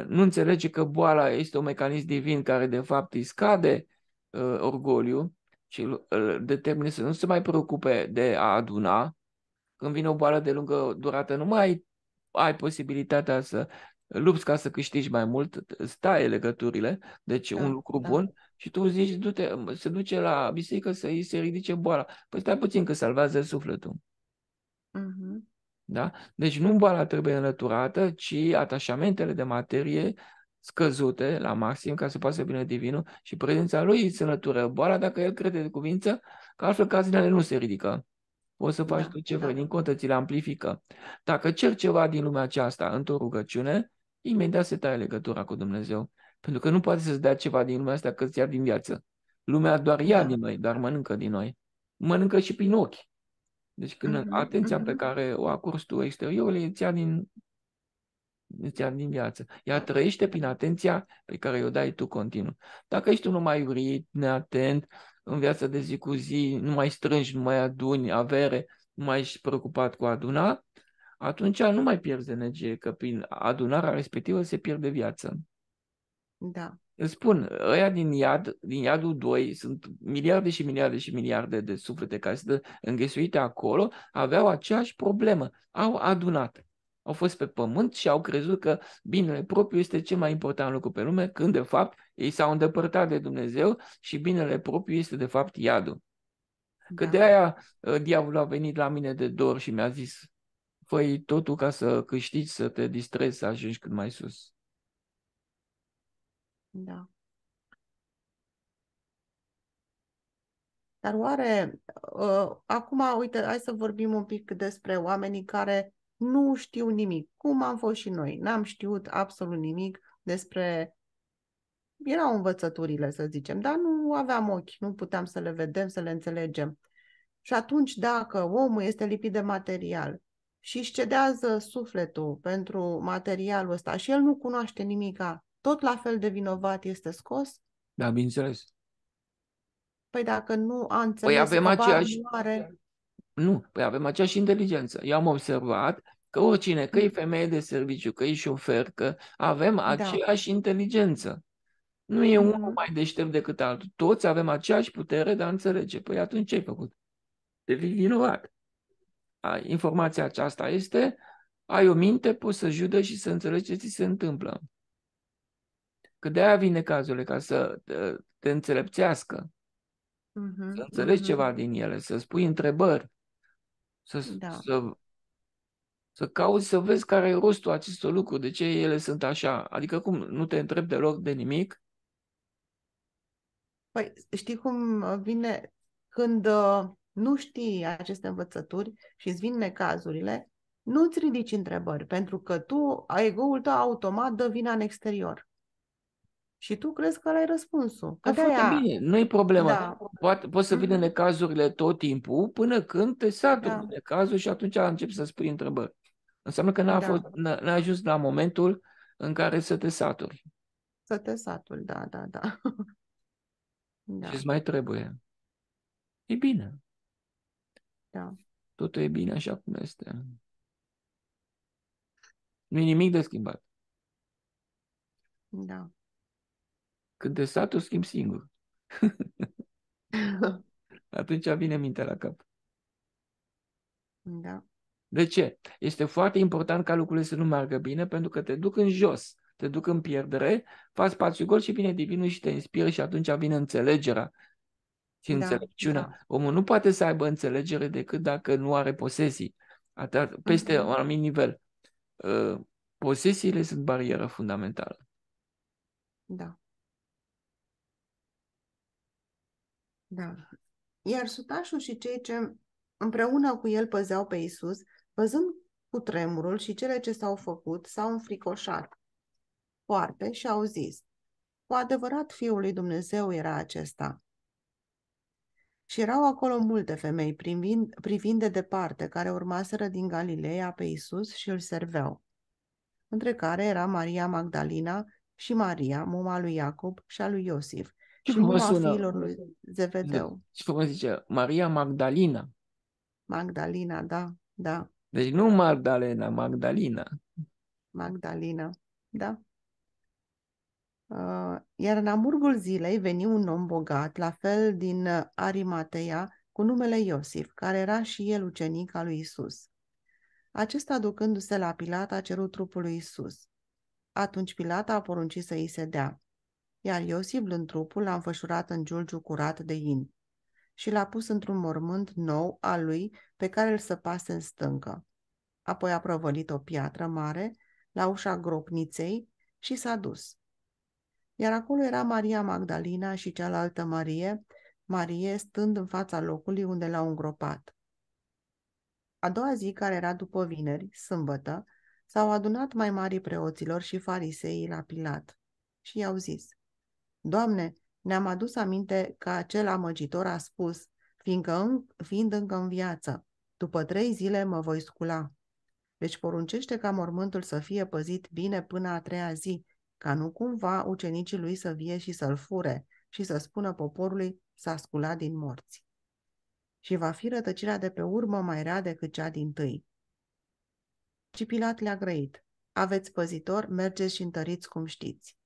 Nu înțelege că boala este un mecanism divin care de fapt îi scade uh, orgoliu și îl determine să nu se mai preocupe de a aduna, când vine o boală de lungă durată, nu mai ai posibilitatea să lupți ca să câștigi mai mult, Stai legăturile, deci da, un lucru da. bun, și tu zici, du-te, se duce la biserică să îi se ridice boala. Păi stai puțin că salvează sufletul. Uh-huh. Da? Deci nu boala trebuie înlăturată, ci atașamentele de materie scăzute la maxim ca să poată să vină divinul și prezența lui îi sănătură boala dacă el crede de cuvință, că altfel cazinele nu se ridică. O să faci da, tot ce da. vrei, din contă ți le amplifică. Dacă cer ceva din lumea aceasta într-o rugăciune, imediat se taie legătura cu Dumnezeu. Pentru că nu poate să-ți dea ceva din lumea asta că ți din viață. Lumea doar ia da. din noi, doar mănâncă din noi. Mănâncă și prin ochi. Deci când mm-hmm, atenția pe mm-hmm. care o acurs tu exteriorului îți ia din îți ia din viață. Ea trăiește prin atenția pe care o dai tu continuu. Dacă ești unul mai urit, neatent, în viața de zi cu zi, nu mai strângi, nu mai aduni avere, nu mai ești preocupat cu aduna, atunci nu mai pierzi energie, că prin adunarea respectivă se pierde viață. Da. Îți spun, ăia din iad, din iadul 2, sunt miliarde și miliarde și miliarde de suflete care sunt înghesuite acolo, aveau aceeași problemă. Au adunat au fost pe pământ și au crezut că binele propriu este cel mai important lucru pe lume, când de fapt ei s-au îndepărtat de Dumnezeu și binele propriu este de fapt iadul. Că da. de aia uh, diavolul a venit la mine de dor și mi-a zis, făi totul ca să câștigi, să te distrezi, să ajungi cât mai sus. Da. Dar oare, uh, acum, uite, hai să vorbim un pic despre oamenii care nu știu nimic, cum am fost și noi. N-am știut absolut nimic despre... Erau învățăturile, să zicem, dar nu aveam ochi, nu puteam să le vedem, să le înțelegem. Și atunci, dacă omul este lipit de material și își cedează sufletul pentru materialul ăsta și el nu cunoaște nimica, tot la fel de vinovat este scos? Da, bineînțeles. Păi dacă nu a păi înțeles păi avem că aceeași... nu are... Nu, păi avem aceeași inteligență. Eu am observat Că oricine, că e mm. femeie de serviciu, că e șofer, că avem da. aceeași da. inteligență. Nu e mm. unul mai deștept decât altul. Toți avem aceeași putere de a înțelege. Păi atunci ce ai făcut? vii vinovat. Informația aceasta este, ai o minte, poți să judă și să înțelegi ce ți se întâmplă. Că de-aia vine cazurile, ca să te, ă, te înțelepțească. Uh-huh, să înțelegi uh-huh. ceva din ele, să spui întrebări, să, da. să să cauți să vezi care e rostul acestor lucruri, de ce ele sunt așa. Adică cum, nu te întreb deloc de nimic? Păi știi cum uh, vine când uh, nu știi aceste învățături și îți vin necazurile, nu-ți ridici întrebări, pentru că tu, ego-ul tău automat dă vina în exterior. Și tu crezi că ai răspunsul. Că da, foarte bine, nu e problema. Da. Poate, poți să vină mm-hmm. necazurile tot timpul, până când te satură da. de cazuri și atunci începi să spui întrebări. Înseamnă că n-a, da. fost, n-a ajuns la momentul în care să te saturi. Să te saturi, da, da, da. [laughs] da. Ce-ți mai trebuie? E bine. Da. Totul e bine așa cum este. Nu e nimic de schimbat. Da. Când de satul schimb singur. [laughs] Atunci vine mintea la cap. Da. De ce? Este foarte important ca lucrurile să nu meargă bine pentru că te duc în jos, te duc în pierdere, faci spațiu gol și vine divinul și te inspiră și atunci vine înțelegerea și da, înțelepciunea. Da. Omul nu poate să aibă înțelegere decât dacă nu are posesii, atât, peste mhm. un anumit nivel. Uh, posesiile sunt barieră fundamentală. Da. Da. Iar sutașul și cei ce împreună cu el păzeau pe Isus, Văzând cu tremurul și cele ce s-au făcut, s-au înfricoșat foarte și au zis, cu adevărat Fiul lui Dumnezeu era acesta. Și erau acolo multe femei privind, privind de departe, care urmaseră din Galileea pe Isus și îl serveau, între care era Maria Magdalena și Maria, mama lui Iacob și a lui Iosif, și mama fiilor lui Zevedeu. Și cum zice, Maria Magdalena. Magdalena, da, da. Deci nu Magdalena, Magdalina. Magdalina, da. Uh, iar în amurgul zilei veni un om bogat, la fel din uh, Arimatea, cu numele Iosif, care era și el ucenic al lui Isus. Acesta, ducându-se la Pilat, a cerut trupul lui Isus. Atunci Pilat a poruncit să îi se dea, iar Iosif, în trupul, l-a înfășurat în giulgiu curat de in și l-a pus într-un mormânt nou al lui pe care îl săpase în stâncă. Apoi a prăvălit o piatră mare la ușa gropniței și s-a dus. Iar acolo era Maria Magdalena și cealaltă Marie, Marie stând în fața locului unde l-au îngropat. A doua zi, care era după vineri, sâmbătă, s-au adunat mai mari preoților și fariseii la Pilat și i-au zis, Doamne, ne-am adus aminte că acel amăgitor a spus, fiindcă, fiind încă în viață, după trei zile mă voi scula. Deci poruncește ca mormântul să fie păzit bine până a treia zi, ca nu cumva ucenicii lui să vie și să-l fure și să spună poporului s-a sculat din morți. Și va fi rătăcirea de pe urmă mai rea decât cea din tâi. Și Pilat le-a grăit. Aveți păzitor, mergeți și întăriți cum știți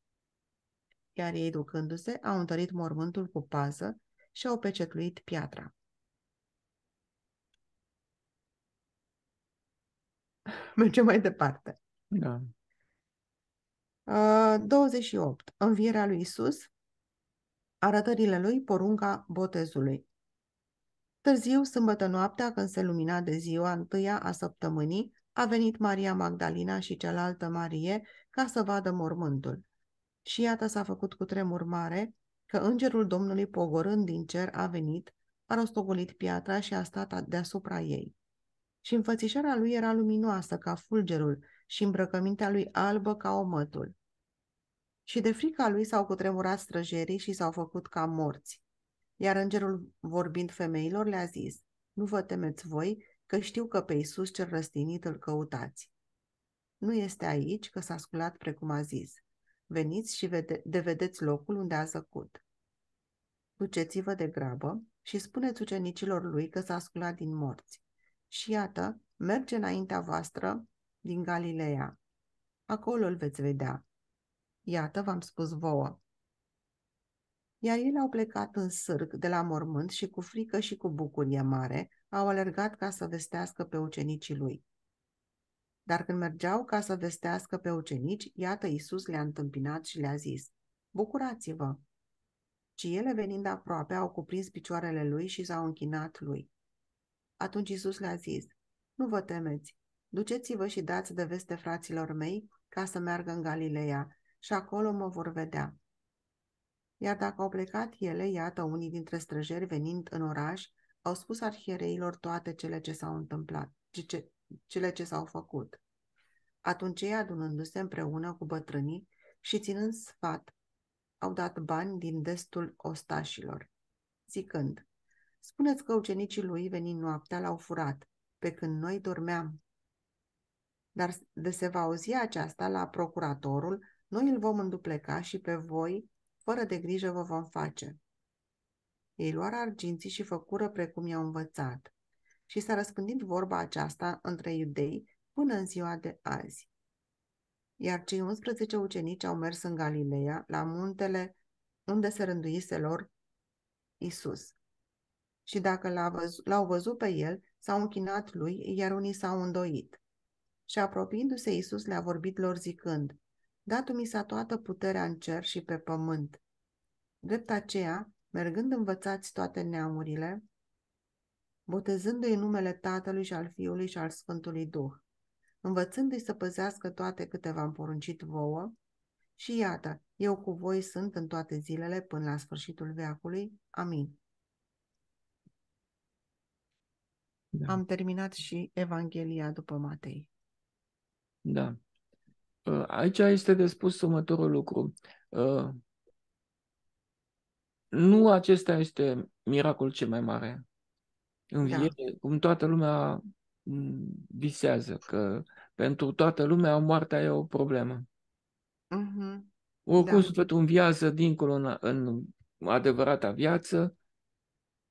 iar ei ducându-se au întărit mormântul cu pază și au pecetluit piatra. [laughs] Mergem mai departe. Da. Uh, 28. Învierea lui Isus, arătările lui, porunca botezului. Târziu, sâmbătă noaptea, când se lumina de ziua întâia a săptămânii, a venit Maria Magdalena și cealaltă Marie ca să vadă mormântul. Și iată s-a făcut cu tremur mare, că îngerul Domnului pogorând din cer a venit, a rostogolit piatra și a stat deasupra ei. Și înfățișarea lui era luminoasă ca fulgerul și îmbrăcămintea lui albă ca omătul. Și de frica lui s-au cutremurat străjerii și s-au făcut ca morți. Iar îngerul, vorbind femeilor, le-a zis, Nu vă temeți voi, că știu că pe Iisus cel răstinit îl căutați. Nu este aici că s-a sculat precum a zis. Veniți și vede- devedeți locul unde a zăcut. Duceți-vă de grabă și spuneți ucenicilor lui că s-a sculat din morți. Și iată, merge înaintea voastră din Galileea. Acolo îl veți vedea. Iată, v-am spus vouă. Iar ei au plecat în sârg de la mormânt și cu frică și cu bucurie mare au alergat ca să vestească pe ucenicii lui. Dar când mergeau ca să vestească pe ucenici, iată Iisus le-a întâmpinat și le-a zis, Bucurați-vă! Și ele venind aproape au cuprins picioarele lui și s-au închinat lui. Atunci Iisus le-a zis, Nu vă temeți, duceți-vă și dați de veste fraților mei ca să meargă în Galileea și acolo mă vor vedea. Iar dacă au plecat ele, iată unii dintre străjeri venind în oraș, au spus arhiereilor toate cele ce s-au întâmplat, ce, ce, cele ce s-au făcut. Atunci ei, adunându-se împreună cu bătrânii și ținând sfat, au dat bani din destul ostașilor, zicând, Spuneți că ucenicii lui, venind noaptea, l-au furat, pe când noi dormeam. Dar de se va auzi aceasta la procuratorul, noi îl vom îndupleca și pe voi, fără de grijă, vă vom face. Ei luară arginții și făcură precum i-au învățat și s-a răspândit vorba aceasta între iudei până în ziua de azi. Iar cei 11 ucenici au mers în Galileea, la muntele unde se rânduise lor Isus. Și dacă l-au văzut, l-au văzut pe el, s-au închinat lui, iar unii s-au îndoit. Și apropiindu-se Isus le-a vorbit lor zicând, dat mi s-a toată puterea în cer și pe pământ. Drept aceea, mergând învățați toate neamurile, botezându-i numele Tatălui și al Fiului și al Sfântului Duh, învățându-i să păzească toate câte v-am poruncit vouă, și iată, eu cu voi sunt în toate zilele până la sfârșitul veacului. Amin. Da. Am terminat și Evanghelia după Matei. Da. Ă, aici este de spus următorul lucru. Ă, nu acesta este miracol cel mai mare. Da. Înviere, da. cum toată lumea visează, că pentru toată lumea moartea e o problemă. Uh-huh. Oricum da. sufletul înviază dincolo în, în adevărata viață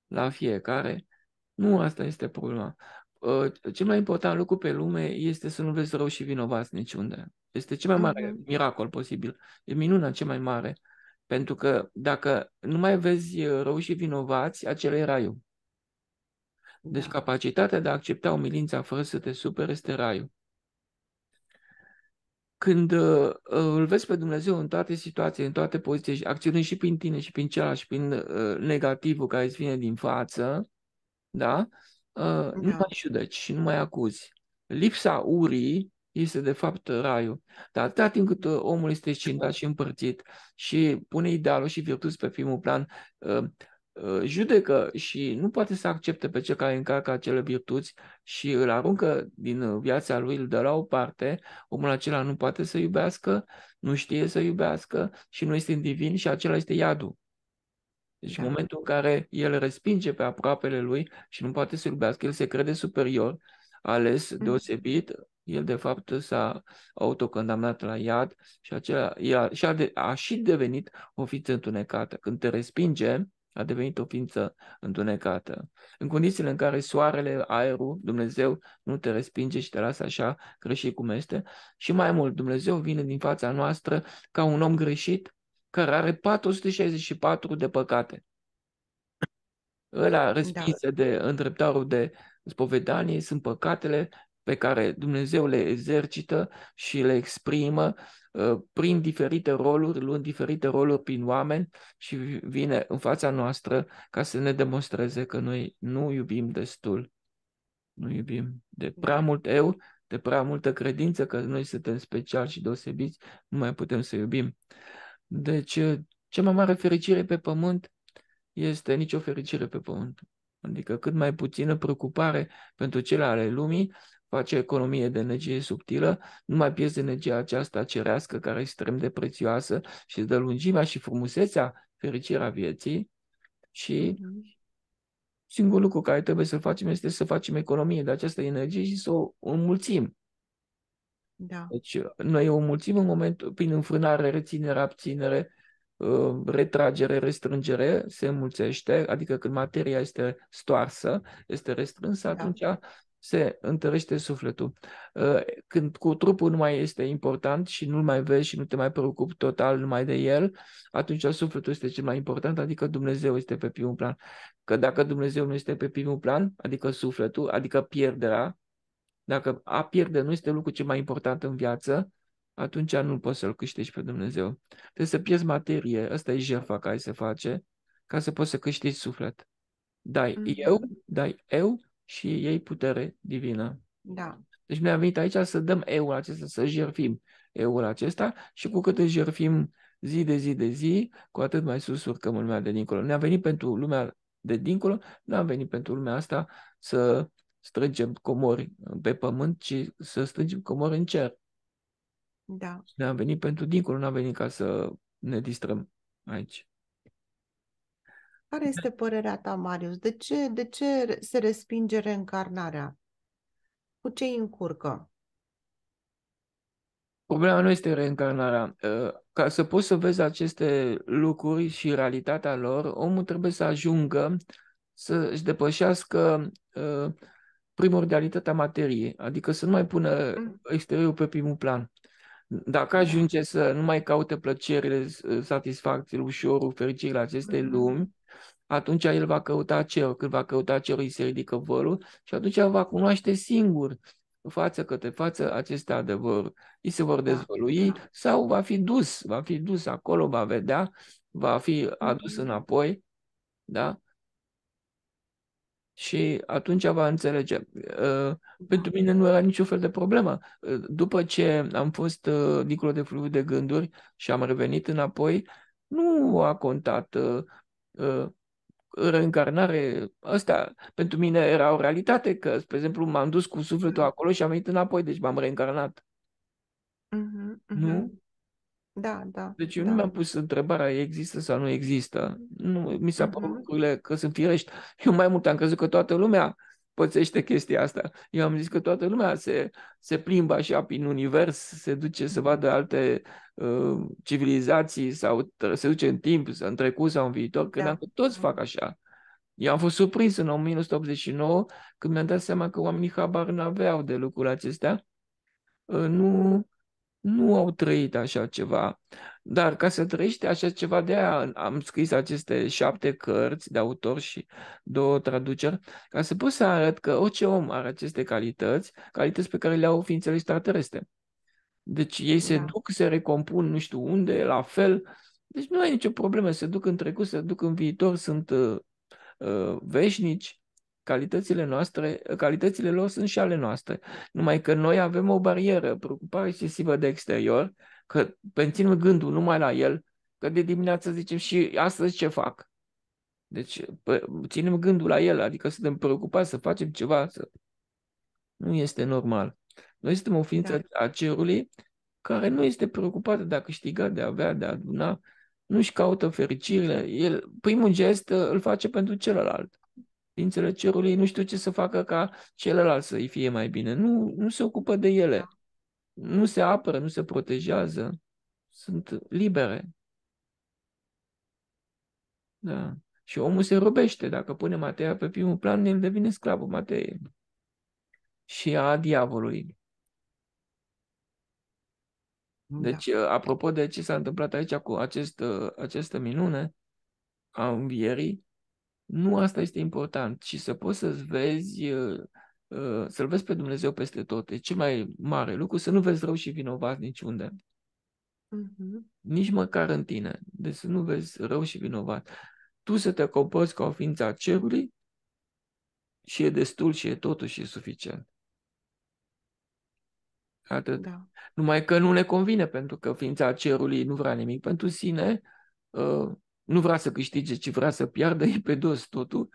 la fiecare. Nu asta este problema. Ă, cel mai important lucru pe lume este să nu vezi rău și vinovați niciunde. Este cel mai mare uh-huh. miracol posibil. E minuna cea mai mare. Pentru că dacă nu mai vezi rău și vinovați, acela e raiul. Da. Deci capacitatea de a accepta umilința fără să te superi este raiul. Când uh, îl vezi pe Dumnezeu în toate situațiile, în toate pozițiile, acționând și prin tine și prin celălalt și prin uh, negativul care îți vine din față, da? Uh, da. Nu mai judeci și nu mai acuzi. Lipsa urii este de fapt raiul. Dar atâta timp cât uh, omul este scindat și împărțit și pune idealul și virtuți pe primul plan, uh, Uh, judecă și nu poate să accepte pe cel care încarcă acele virtuți și îl aruncă din uh, viața lui, îl dă la o parte, omul acela nu poate să iubească, nu știe să iubească și nu este divin și acela este iadul. Deci da. în momentul în care el respinge pe aproapele lui și nu poate să iubească, el se crede superior, ales, mm. deosebit, el de fapt s-a autocondamnat la iad și, acela, el, și a, de, a și devenit o ființă întunecată. Când te respinge, a devenit o ființă întunecată. În condițiile în care soarele, aerul, Dumnezeu nu te respinge și te lasă așa greșit cum este, și mai mult, Dumnezeu vine din fața noastră ca un om greșit care are 464 de păcate. Ăla respinsă da. de îndreptarul de spovedanie sunt păcatele pe care Dumnezeu le exercită și le exprimă uh, prin diferite roluri, luând diferite roluri prin oameni și vine în fața noastră ca să ne demonstreze că noi nu iubim destul. Nu iubim de prea mult eu, de prea multă credință că noi suntem speciali și deosebiți, nu mai putem să iubim. Deci, uh, cea mai mare fericire pe pământ este nicio fericire pe pământ. Adică cât mai puțină preocupare pentru cele ale lumii face economie de energie subtilă, nu mai pierzi energia aceasta cerească care este extrem de prețioasă și îți dă lungimea și frumusețea, fericirea vieții și singurul lucru care trebuie să facem este să facem economie de această energie și să o înmulțim. Da. Deci noi o înmulțim în momentul, prin înfrânare, reținere, abținere, ă, retragere, restrângere, se înmulțește, adică când materia este stoarsă, este restrânsă, da. atunci se întărește sufletul. Uh, când cu trupul nu mai este important și nu-l mai vezi și nu te mai preocupi total numai de el, atunci sufletul este cel mai important, adică Dumnezeu este pe primul plan. Că dacă Dumnezeu nu este pe primul plan, adică sufletul, adică pierderea, dacă a pierde nu este lucru cel mai important în viață, atunci nu poți să-L câștigi pe Dumnezeu. Trebuie să pierzi materie, asta e jertfa care se face, ca să poți să câștigi suflet. Dai mm. eu, dai eu și ei putere divină. Da. Deci ne am venit aici să dăm eul acesta, să jerfim eul acesta și cu cât îl jerfim zi de zi de zi, cu atât mai sus urcăm în lumea de dincolo. Ne-am venit pentru lumea de dincolo, nu am venit pentru lumea asta să strângem comori pe pământ, ci să strângem comori în cer. Da. Ne-am venit pentru dincolo, nu am venit ca să ne distrăm aici. Care este părerea ta, Marius? De ce, de ce se respinge reîncarnarea? Cu ce îi încurcă? Problema nu este reîncarnarea. Ă, ca să poți să vezi aceste lucruri și realitatea lor, omul trebuie să ajungă să-și depășească ă, primordialitatea materiei, adică să nu mai pună mm. exteriorul pe primul plan. Dacă ajunge să nu mai caute plăcerile, satisfacțiile, ușorul, fericirile acestei mm. lumi, atunci el va căuta cer, Când va căuta cer, îi se ridică vărul și atunci va cunoaște singur față către față aceste adevăr. Îi se vor da. dezvălui sau va fi dus, va fi dus acolo, va vedea, va fi adus mhm. înapoi, da? Și atunci va înțelege. Ă, pentru da. mine nu era niciun fel de problemă. Ă, după ce am fost ă, dincolo de fluviu de gânduri și am revenit înapoi, nu a contat reîncarnare, asta pentru mine era o realitate, că, spre exemplu, m-am dus cu sufletul mm. acolo și am venit înapoi, deci m-am reîncarnat. Mm-hmm, Nu? Mm-hmm. Da, da. Deci eu da. nu mi-am pus întrebarea există sau nu există. Nu, mi s-a părut mm-hmm. lucrurile că sunt firești. Eu mai mult am crezut că toată lumea pățește chestia asta. Eu am zis că toată lumea se, se plimbă așa prin univers, se duce să vadă alte uh, civilizații sau se duce în timp, în trecut sau în viitor, când da. am, toți fac așa. Eu am fost surprins în 1989 când mi-am dat seama că oamenii habar n-aveau de lucrul acestea. Uh, nu, nu au trăit așa ceva, dar ca să trăiești așa ceva, de aia am scris aceste șapte cărți de autor și două traduceri, ca să pot să arăt că orice om are aceste calități, calități pe care le au ființele extraterestre. Deci ei se da. duc, se recompun nu știu unde, la fel. Deci nu ai nicio problemă, se duc în trecut, se duc în viitor, sunt uh, uh veșnici. Calitățile noastre, calitățile lor sunt și ale noastre. Numai că noi avem o barieră, preocupare excesivă de exterior, că menținem gândul numai la el, că de dimineață zicem și astăzi ce fac. Deci ținem gândul la el, adică suntem preocupați să facem ceva. Să... Nu este normal. Noi suntem o ființă da. a cerului care nu este preocupată de a câștiga, de a avea, de a aduna, nu-și caută fericirile. El, primul gest îl face pentru celălalt. Ființele cerului nu știu ce să facă ca celălalt să-i fie mai bine. Nu, nu se ocupă de ele. Nu se apără, nu se protejează. Sunt libere. Da. Și omul se robește Dacă pune Mateia pe primul plan, el devine sclavul Matei și a diavolului. Deci, da. apropo de ce s-a întâmplat aici cu acest, această minune a învierii, nu asta este important, ci să poți să-ți vezi, uh, uh, să-L vezi pe Dumnezeu peste tot. E cel mai mare lucru să nu vezi rău și vinovat niciunde. Uh-huh. Nici măcar în tine. Deci să nu vezi rău și vinovat. Tu să te comporți ca o ființă a cerului și e destul și e totul și e suficient. Atât. Da. Numai că nu ne convine, pentru că ființa cerului nu vrea nimic pentru sine, uh, nu vrea să câștige, ci vrea să piardă, [laughs] e pe dos totul.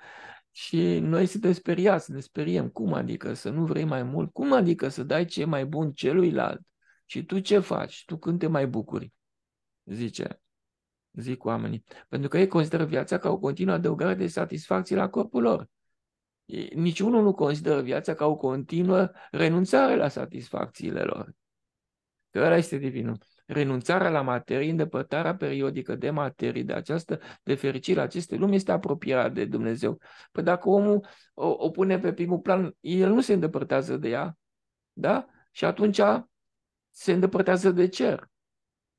Și noi suntem speriați, ne speriem. Cum adică să nu vrei mai mult? Cum adică să dai ce mai bun celuilalt? Și tu ce faci? Tu când te mai bucuri? Zice, zic oamenii. Pentru că ei consideră viața ca o continuă adăugare de satisfacții la corpul lor. Niciunul nu consideră viața ca o continuă renunțare la satisfacțiile lor. Că ăla este divinul renunțarea la materie, îndepărtarea periodică de materie, de această, de fericire aceste lumi, este apropierea de Dumnezeu. Păi dacă omul o, o pune pe primul plan, el nu se îndepărtează de ea, da? Și atunci se îndepărtează de cer.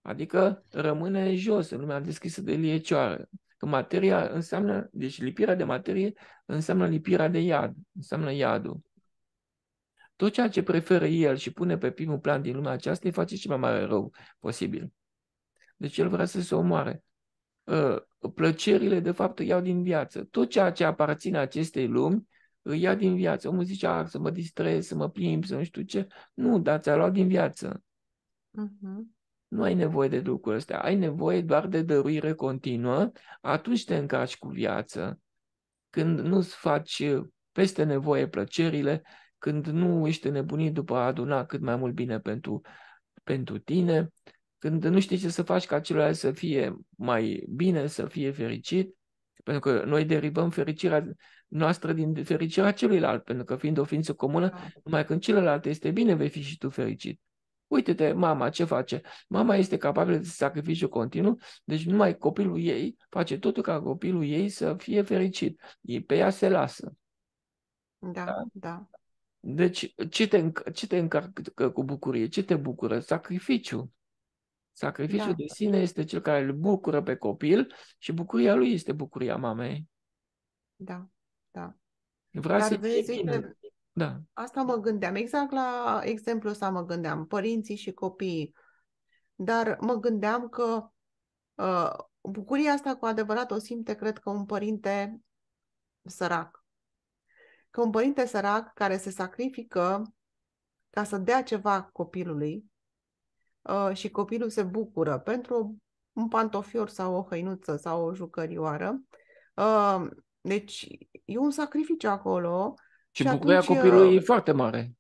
Adică rămâne jos, în lumea deschisă de liecioară. Că materia înseamnă, deci lipirea de materie înseamnă lipirea de iad, înseamnă iadul. Tot ceea ce preferă el și pune pe primul plan din lumea aceasta îi face și mai mare rău posibil. Deci el vrea să se omoare. Ă, plăcerile, de fapt, îi iau din viață. Tot ceea ce aparține acestei lumi îi ia din viață. Omul zice, ah, să mă distrez, să mă plimb, să nu știu ce. Nu, dar ți-a luat din viață. Uh-huh. Nu ai nevoie de lucrul ăsta. Ai nevoie doar de dăruire continuă. Atunci te încarci cu viață. Când nu-ți faci peste nevoie plăcerile când nu ești nebunit după a aduna cât mai mult bine pentru, pentru tine, când nu știi ce să faci ca celălalt să fie mai bine, să fie fericit, pentru că noi derivăm fericirea noastră din fericirea celuilalt, pentru că fiind o ființă comună, da. numai când celălalt este bine, vei fi și tu fericit. Uite-te, mama ce face? Mama este capabilă de sacrificiu continuu, deci numai copilul ei face totul ca copilul ei să fie fericit. pe ea se lasă. Da, da. da. Deci, ce te, înc- ce te încarcă cu bucurie? Ce te bucură? sacrificiu Sacrificiul da. de sine este cel care îl bucură pe copil și bucuria lui este bucuria mamei. Da, da. Vrea Dar să vezi, uite, da. asta mă gândeam. Exact la exemplul ăsta mă gândeam. Părinții și copiii. Dar mă gândeam că uh, bucuria asta cu adevărat o simte, cred că, un părinte sărac că un părinte sărac care se sacrifică ca să dea ceva copilului uh, și copilul se bucură pentru un pantofior sau o hăinuță sau o jucărioară. Uh, deci e un sacrificiu acolo. Și, și bucuria atunci, uh, copilului e foarte mare.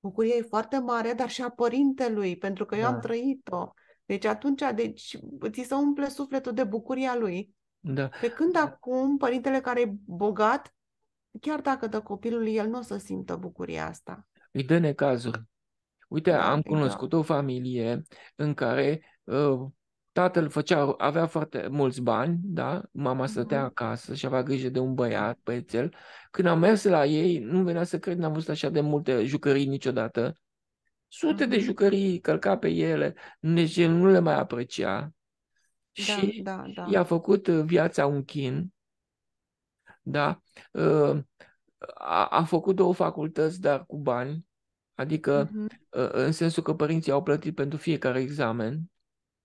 Bucuria e foarte mare, dar și a părintelui, pentru că eu da. am trăit-o. Deci atunci deci, ți se umple sufletul de bucuria lui. Da. Pe când da. acum părintele care e bogat chiar dacă dă copilului, el nu o să simtă bucuria asta. Îi dă necazuri. Uite, da, am exact. cunoscut da. o familie în care uh, tatăl făcea, avea foarte mulți bani, da? Mama stătea mm-hmm. acasă și avea grijă de un băiat, băiețel. Când am mers la ei, nu venea să cred, n-am văzut așa de multe jucării niciodată. Sute mm-hmm. de mhm. jucării, călca pe ele, deci el nu le mai aprecia. Da, și da, da. i-a făcut uh, viața un chin da? Ă, a, a făcut două facultăți, dar cu bani, adică uh-huh. în sensul că părinții au plătit pentru fiecare examen,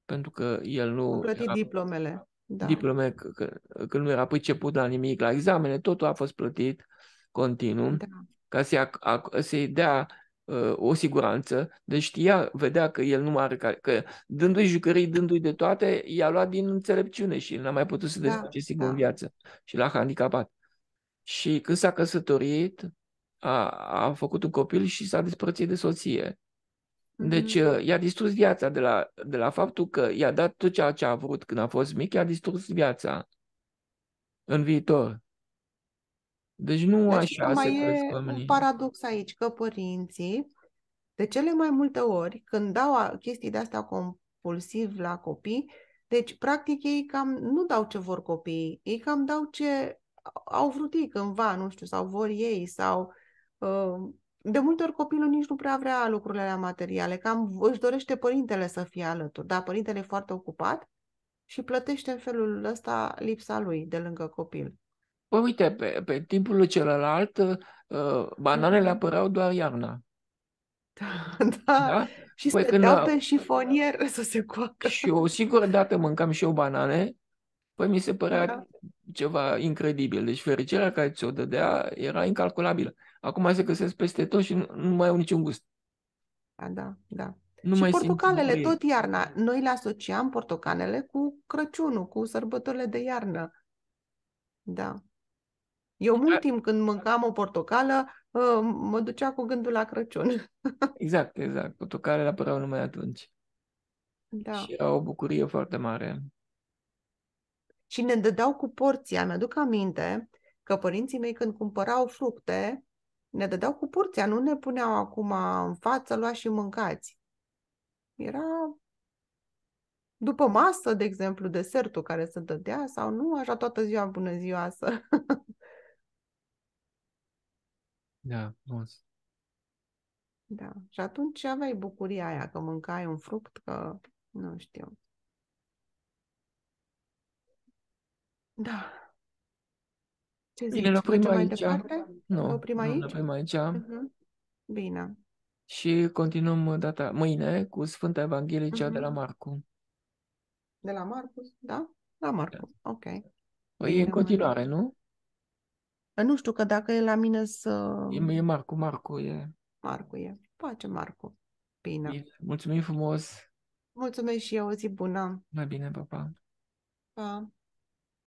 pentru că el nu... Au plătit era, diplomele. Da. Diplome, că, că, că nu era priceput la nimic, la examene, totul a fost plătit continuu, da. ca să-i, a, a, să-i dea Uh, o siguranță, deci știa, vedea că el nu mai are care, că dându-i jucării, dându-i de toate, i-a luat din înțelepciune și n-a mai putut să desface da, singur da. în viață și l-a handicapat. Și când s-a căsătorit, a, a făcut un copil și s-a despărțit de soție. Deci mm-hmm. Uh, i-a distrus viața de la, de la faptul că i-a dat tot ceea ce a vrut când a fost mic, i-a distrus viața în viitor. Deci nu deci așa mai se cresc oamenii. un paradox aici, că părinții, de cele mai multe ori, când dau chestii de-astea compulsiv la copii, deci, practic, ei cam nu dau ce vor copiii, ei cam dau ce au vrut ei cândva, nu știu, sau vor ei, sau... Uh, de multe ori copilul nici nu prea vrea lucrurile la materiale, cam își dorește părintele să fie alături, dar părintele e foarte ocupat și plătește în felul ăsta lipsa lui de lângă copil. Păi uite, pe, pe timpul celălalt, uh, bananele mhm. apăreau doar iarna. Da, [laughs] da, da. Și păi stăteau pe șifonier [laughs] să se coacă. Și o singură dată mâncam și eu banane, păi mi se părea da. ceva incredibil. Deci fericirea care ți-o dădea era incalculabilă. Acum se găsesc peste tot și nu, nu mai au niciun gust. Da, da, da. Nu și mai portocalele, simt tot iarna. Noi le asociam portocalele cu Crăciunul, cu sărbătorile de iarnă. Da. Eu mult exact. timp când mâncam o portocală, ă, mă ducea cu gândul la Crăciun. Exact, exact. la apăreau numai atunci. Da. Și era o bucurie foarte mare. Și ne dădeau cu porția. Mi-aduc aminte că părinții mei când cumpărau fructe, ne dădeau cu porția, nu ne puneau acum în față, luați și mâncați. Era după masă, de exemplu, desertul care se dădea sau nu, așa toată ziua bună ziua să... Da, frumos. Da. Și atunci aveai bucuria aia că mâncai un fruct, că nu știu. Da. Ce zici? Bine, ne oprim aici. Mai departe? nu, oprim aici? Ne oprim aici. Uh-huh. Bine. Și continuăm data mâine cu Sfânta Evanghelie, cea uh-huh. de la mhm. Marcu. De la Marcus, da? La Marcu, da. ok. Păi e în continuare, nu? Nu știu că dacă e la mine să... E, e Marcu, Marcu e. Marcu e. Pace, Marcu. Bine. Bine. Mulțumim frumos. Mulțumesc și eu. O zi bună. Mai bine, papa. pa. Pa.